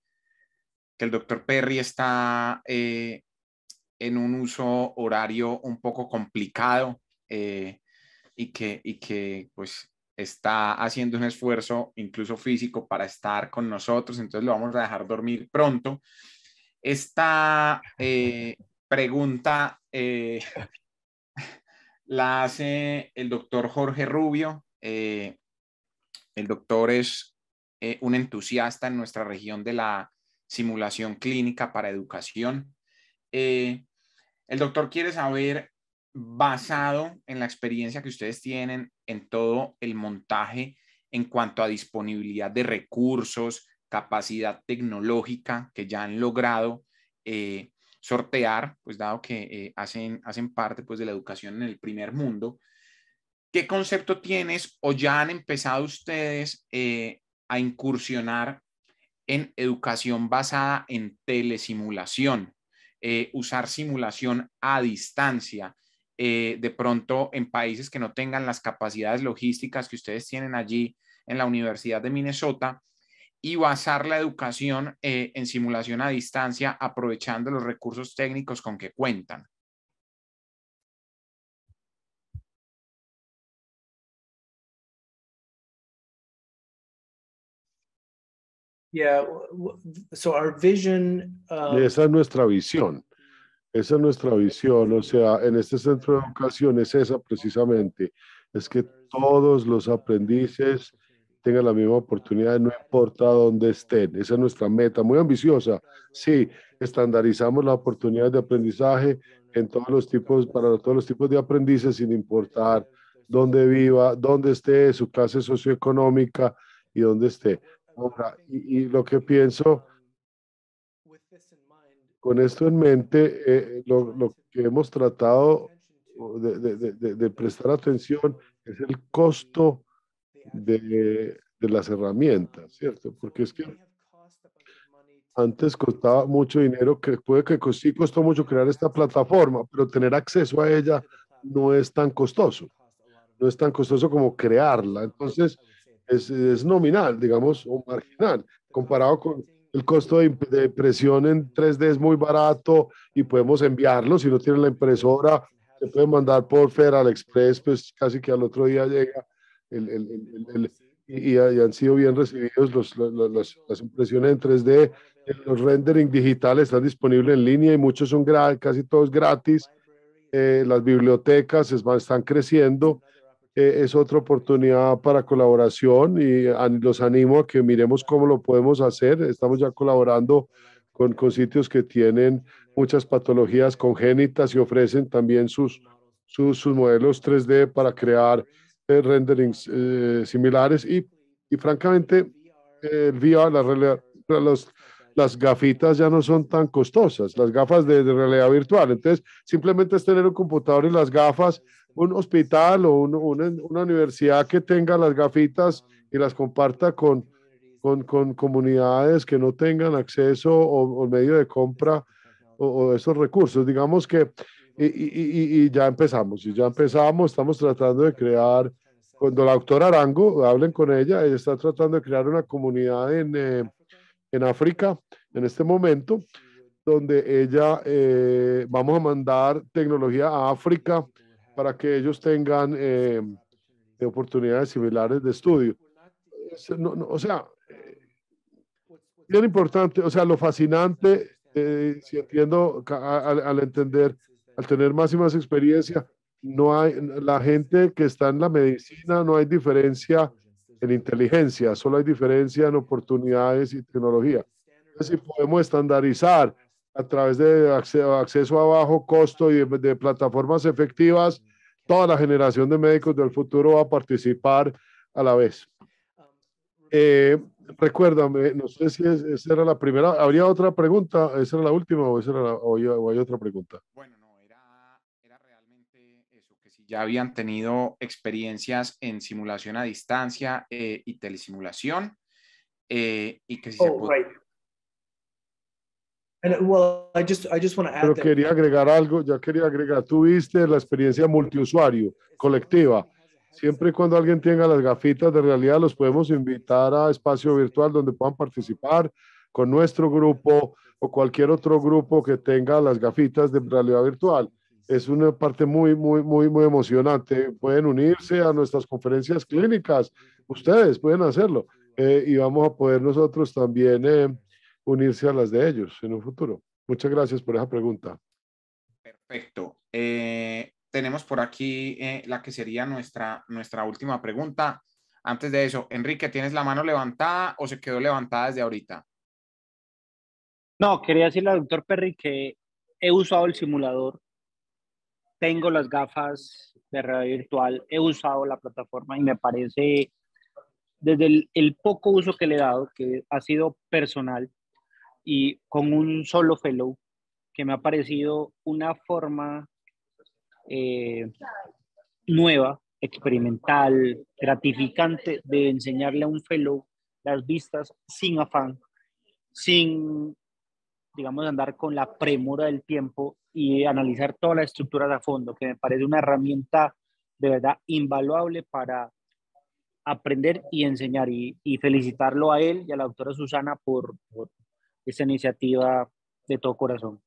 que, el doctor Perry está en un uso horario un poco complicado. Eh, y que, y que pues está haciendo un esfuerzo incluso físico para estar con nosotros, entonces lo vamos a dejar dormir pronto. Esta eh, pregunta eh, la hace el doctor Jorge Rubio. Eh, el doctor es un entusiasta en nuestra región de la simulación clínica para educación. el doctor quiere saber basado en la experiencia que ustedes tienen en todo el montaje en cuanto a disponibilidad de recursos, capacidad tecnológica que ya han logrado eh, sortear, pues dado que eh, hacen, parte pues, de la educación en el primer mundo, ¿qué concepto tienes o ya han empezado ustedes eh, a incursionar en educación basada en telesimulación, usar simulación a distancia? Eh, de pronto en países que no tengan las capacidades logísticas que ustedes tienen allí en la Universidad de Minnesota y basar la educación eh, en simulación a distancia aprovechando los recursos técnicos con que cuentan. Uh, Esa es nuestra visión. Esa es nuestra visión, o sea, en este centro de educación es esa precisamente, es que todos los aprendices tengan la misma oportunidad, no importa dónde estén. Esa es nuestra meta, muy ambiciosa. Sí, estandarizamos las oportunidades de aprendizaje en todos los tipos, para todos los tipos de aprendices, sin importar dónde viva, dónde esté, su clase socioeconómica y dónde esté. y, y lo que pienso con esto en mente, eh, lo, que hemos tratado de, prestar atención es el costo de, las herramientas, ¿cierto? Porque es que antes costaba mucho dinero, que puede que sí costó mucho crear esta plataforma, pero tener acceso a ella no es tan costoso. No es tan costoso como crearla. Entonces, es nominal, digamos, o marginal, comparado con el costo de, impresión en 3D es muy barato y podemos enviarlo. Si no tienen la impresora, se puede mandar por Federal Express, pues casi que al otro día llega. y, hayan han sido bien recibidos los, las impresiones en 3D. Los rendering digitales están disponibles en línea y muchos son casi todos gratis. Eh, las bibliotecas están creciendo. Eh, es otra oportunidad para colaboración y los animo a que miremos cómo lo podemos hacer. Estamos ya colaborando con, con sitios que tienen muchas patologías congénitas y ofrecen también sus, sus, modelos 3D para crear eh, renderings eh, similares y, y francamente el VR, la, las gafitas ya no son tan costosas, las gafas de, realidad virtual. Entonces, simplemente es tener un computador y las gafas un hospital o una, universidad que tenga las gafitas y las comparta con, con, comunidades que no tengan acceso o, medio de compra o, esos recursos. Digamos que, y, ya empezamos, y ya empezamos, estamos tratando de crear, cuando la doctora Arango, hablen con ella, ella está tratando de crear una comunidad en, eh, África en este momento, donde ella, eh, vamos a mandar tecnología a África para que ellos tengan eh, oportunidades similares de estudio. o sea, eh, bien importante, o sea, lo fascinante, eh, si entiendo, al, entender, al tener más y más experiencia, no hay, la gente que está en la medicina, no hay diferencia en inteligencia, solo hay diferencia en oportunidades y tecnología. si podemos estandarizar a través de acceso a bajo costo y de plataformas efectivas, toda la generación de médicos del futuro va a participar a la vez. Eh, recuérdame, no sé si esa era la primera, ¿habría otra pregunta? ¿Esa era la última o, hay otra pregunta? Bueno, no, era, realmente eso, que si ya habían tenido experiencias en simulación a distancia eh, y telesimulación, eh, y que si se oh, pero quería agregar algo, ya quería agregar, tuviste la experiencia multiusuario, colectiva. Siempre y cuando alguien tenga las gafitas de realidad, los podemos invitar a espacio virtual donde puedan participar con nuestro grupo o cualquier otro grupo que tenga las gafitas de realidad virtual. Es una parte muy, muy, muy, muy emocionante. Pueden unirse a nuestras conferencias clínicas. Ustedes pueden hacerlo. Eh, y vamos a poder nosotros también eh, unirse a las de ellos en un futuro. Muchas gracias por esa pregunta. Perfecto. Eh, tenemos por aquí eh, la que sería nuestra, nuestra última pregunta. Antes de eso, Enrique, ¿tienes la mano levantada o se quedó levantada desde ahorita? No, quería decirle al doctor Perry que he usado el simulador, tengo las gafas de realidad virtual, he usado la plataforma y me parece, desde el poco uso que le he dado, que ha sido personal, y con un solo fellow, que me ha parecido una forma eh, nueva, experimental, gratificante de enseñarle a un fellow las vistas sin afán, sin, digamos, andar con la premura del tiempo y analizar toda la estructura de fondo, que me parece una herramienta de verdad invaluable para aprender y enseñar y, felicitarlo a él y a la doctora Susana por, esa iniciativa de todo corazón.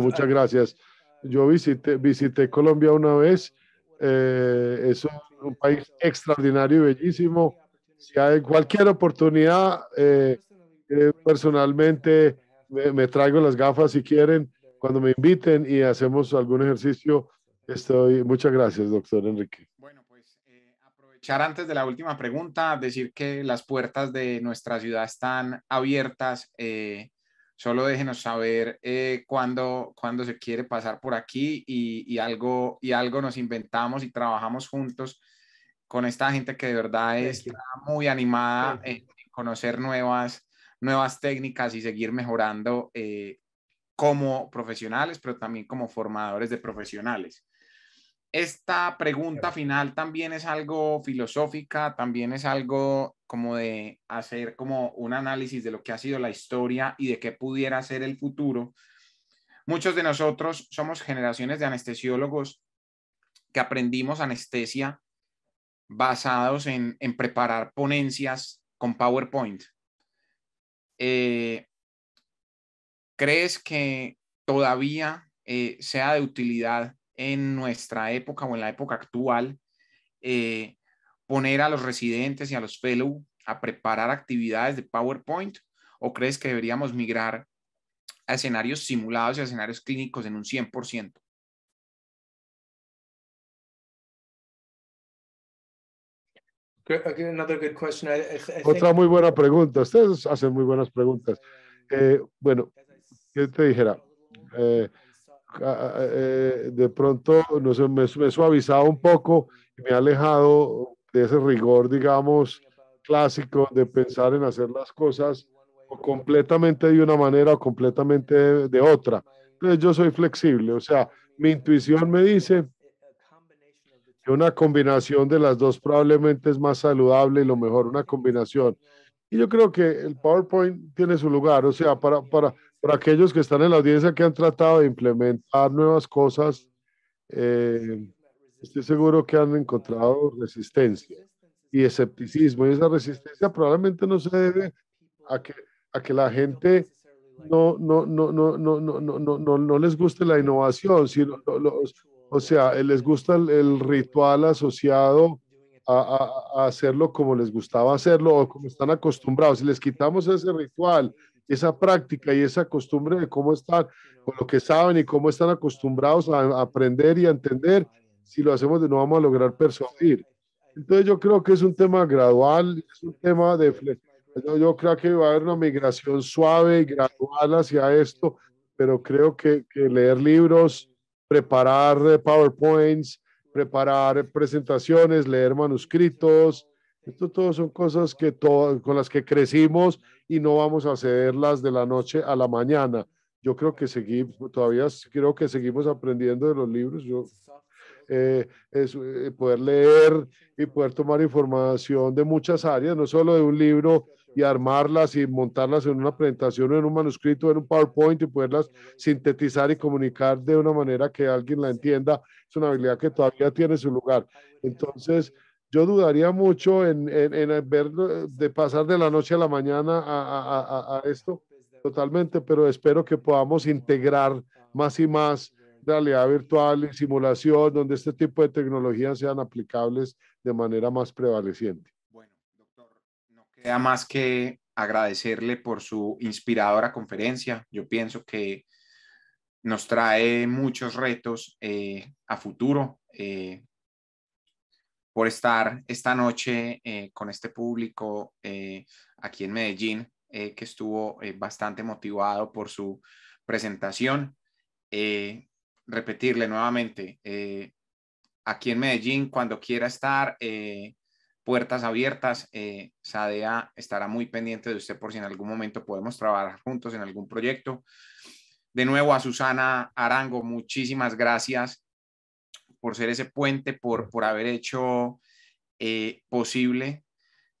muchas gracias. Yo visité, Colombia una vez. Eh, es un, país extraordinario y bellísimo. Si hay cualquier oportunidad, eh, eh, personalmente me, me, traigo las gafas si quieren, cuando me inviten y hacemos algún ejercicio. Estoy, muchas gracias, doctor Enrique antes de la última pregunta, decir que las puertas de nuestra ciudad están abiertas. Eh, solo déjenos saber eh, cuándo, cuando se quiere pasar por aquí y, algo, y algo nos inventamos y trabajamos juntos con esta gente que de verdad está muy animada en conocer nuevas, nuevas técnicas y seguir mejorando eh, como profesionales, pero también como formadores de profesionales esta pregunta final también es algo filosófica, también es algo como de hacer como un análisis de lo que ha sido la historia y de qué pudiera ser el futuro. Muchos de nosotros somos generaciones de anestesiólogos que aprendimos anestesia basados en, preparar ponencias con PowerPoint. Eh, ¿Crees que todavía eh, sea de utilidad en nuestra época o en la época actual, eh, poner a los residentes y a los fellow a preparar actividades de PowerPoint o crees que deberíamos migrar a escenarios simulados y a escenarios clínicos en un 100%? Uh, Otra muy buena pregunta. Ustedes hacen muy buenas preguntas. Eh, bueno, ¿qué te dijera, eh, eh, de pronto no me, he suavizado un poco y me he alejado de ese rigor, digamos, clásico de pensar en hacer las cosas o completamente de una manera o completamente de, otra. Entonces yo soy flexible, o sea, mi intuición me dice que una combinación de las dos probablemente es más saludable y lo mejor, una combinación. Y yo creo que el PowerPoint tiene su lugar, o sea, para, para, por aquellos que están en la audiencia que han tratado de implementar nuevas cosas, eh, estoy seguro que han encontrado resistencia y escepticismo. Y esa resistencia probablemente no se debe a que, a que la gente no, no, no, no, no, no, no, no, no les guste la innovación, sino o sea, les gusta el, ritual asociado a, a, hacerlo como les gustaba hacerlo o como están acostumbrados. Si les quitamos ese ritual esa práctica y esa costumbre de cómo están, con lo que saben y cómo están acostumbrados a aprender y a entender, si lo hacemos de no vamos a lograr persuadir. Entonces yo creo que es un tema gradual, es un tema de... Yo, yo creo que va a haber una migración suave y gradual hacia esto, pero creo que leer libros, preparar eh, PowerPoints, preparar presentaciones, leer manuscritos, esto todo son cosas que con las que crecimos y no vamos a cederlas de la noche a la mañana. Yo creo que seguimos, todavía creo que seguimos aprendiendo de los libros. Yo, eh, es, eh, poder leer y poder tomar información de muchas áreas, no solo de un libro y armarlas y montarlas en una presentación, en un manuscrito, en un PowerPoint y poderlas sintetizar y comunicar de una manera que alguien la entienda. Es una habilidad que todavía tiene su lugar. Entonces, yo dudaría mucho en, en, ver, eh, de pasar de la noche a la mañana a, esto totalmente, pero espero que podamos integrar más y más realidad virtual y simulación, donde este tipo de tecnologías sean aplicables de manera más prevaleciente. Bueno, doctor, no queda más que agradecerle por su inspiradora conferencia. Yo pienso que nos trae muchos retos eh, a futuro. Eh, por estar esta noche eh, con este público eh, aquí en Medellín, eh, que estuvo bastante motivado por su presentación. repetirle nuevamente, aquí en Medellín, cuando quiera estar, puertas abiertas, Sadea estará muy pendiente de usted por si en algún momento podemos trabajar juntos en algún proyecto. De nuevo a Susana Arango, muchísimas gracias por ser ese puente, por, por haber hecho eh, posible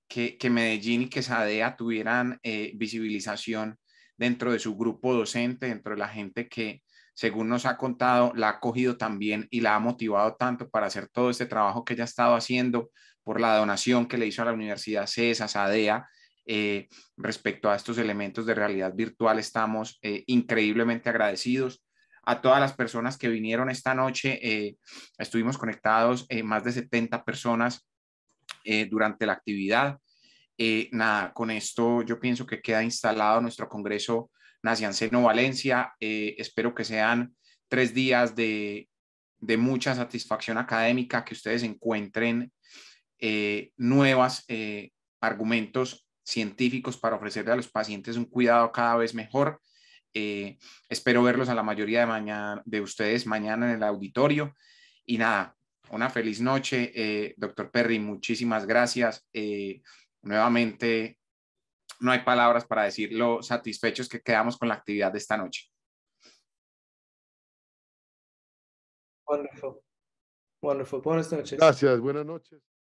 que, Medellín y que Sadea tuvieran eh, visibilización dentro de su grupo docente, dentro de la gente que, según nos ha contado, la ha cogido también y la ha motivado tanto para hacer todo este trabajo que ella ha estado haciendo por la donación que le hizo a la Universidad César, e SADEA, eh, respecto a estos elementos de realidad virtual. Estamos increíblemente agradecidos a todas las personas que vinieron esta noche. Eh, estuvimos conectados eh, más de 70 personas eh, durante la actividad. nada, con esto yo pienso que queda instalado nuestro Congreso Nacianceno Valencia. espero que sean tres días de, de, mucha satisfacción académica, que ustedes encuentren nuevas argumentos científicos para ofrecerle a los pacientes un cuidado cada vez mejor. Eh, espero verlos a la mayoría de, ustedes mañana en el auditorio. Y nada, una feliz noche. Eh, doctor Perry, muchísimas gracias. Eh, nuevamente, no hay palabras para decir lo satisfechos que quedamos con la actividad de esta noche. Wonderful. Wonderful. Buenas noches. Gracias. Buenas noches.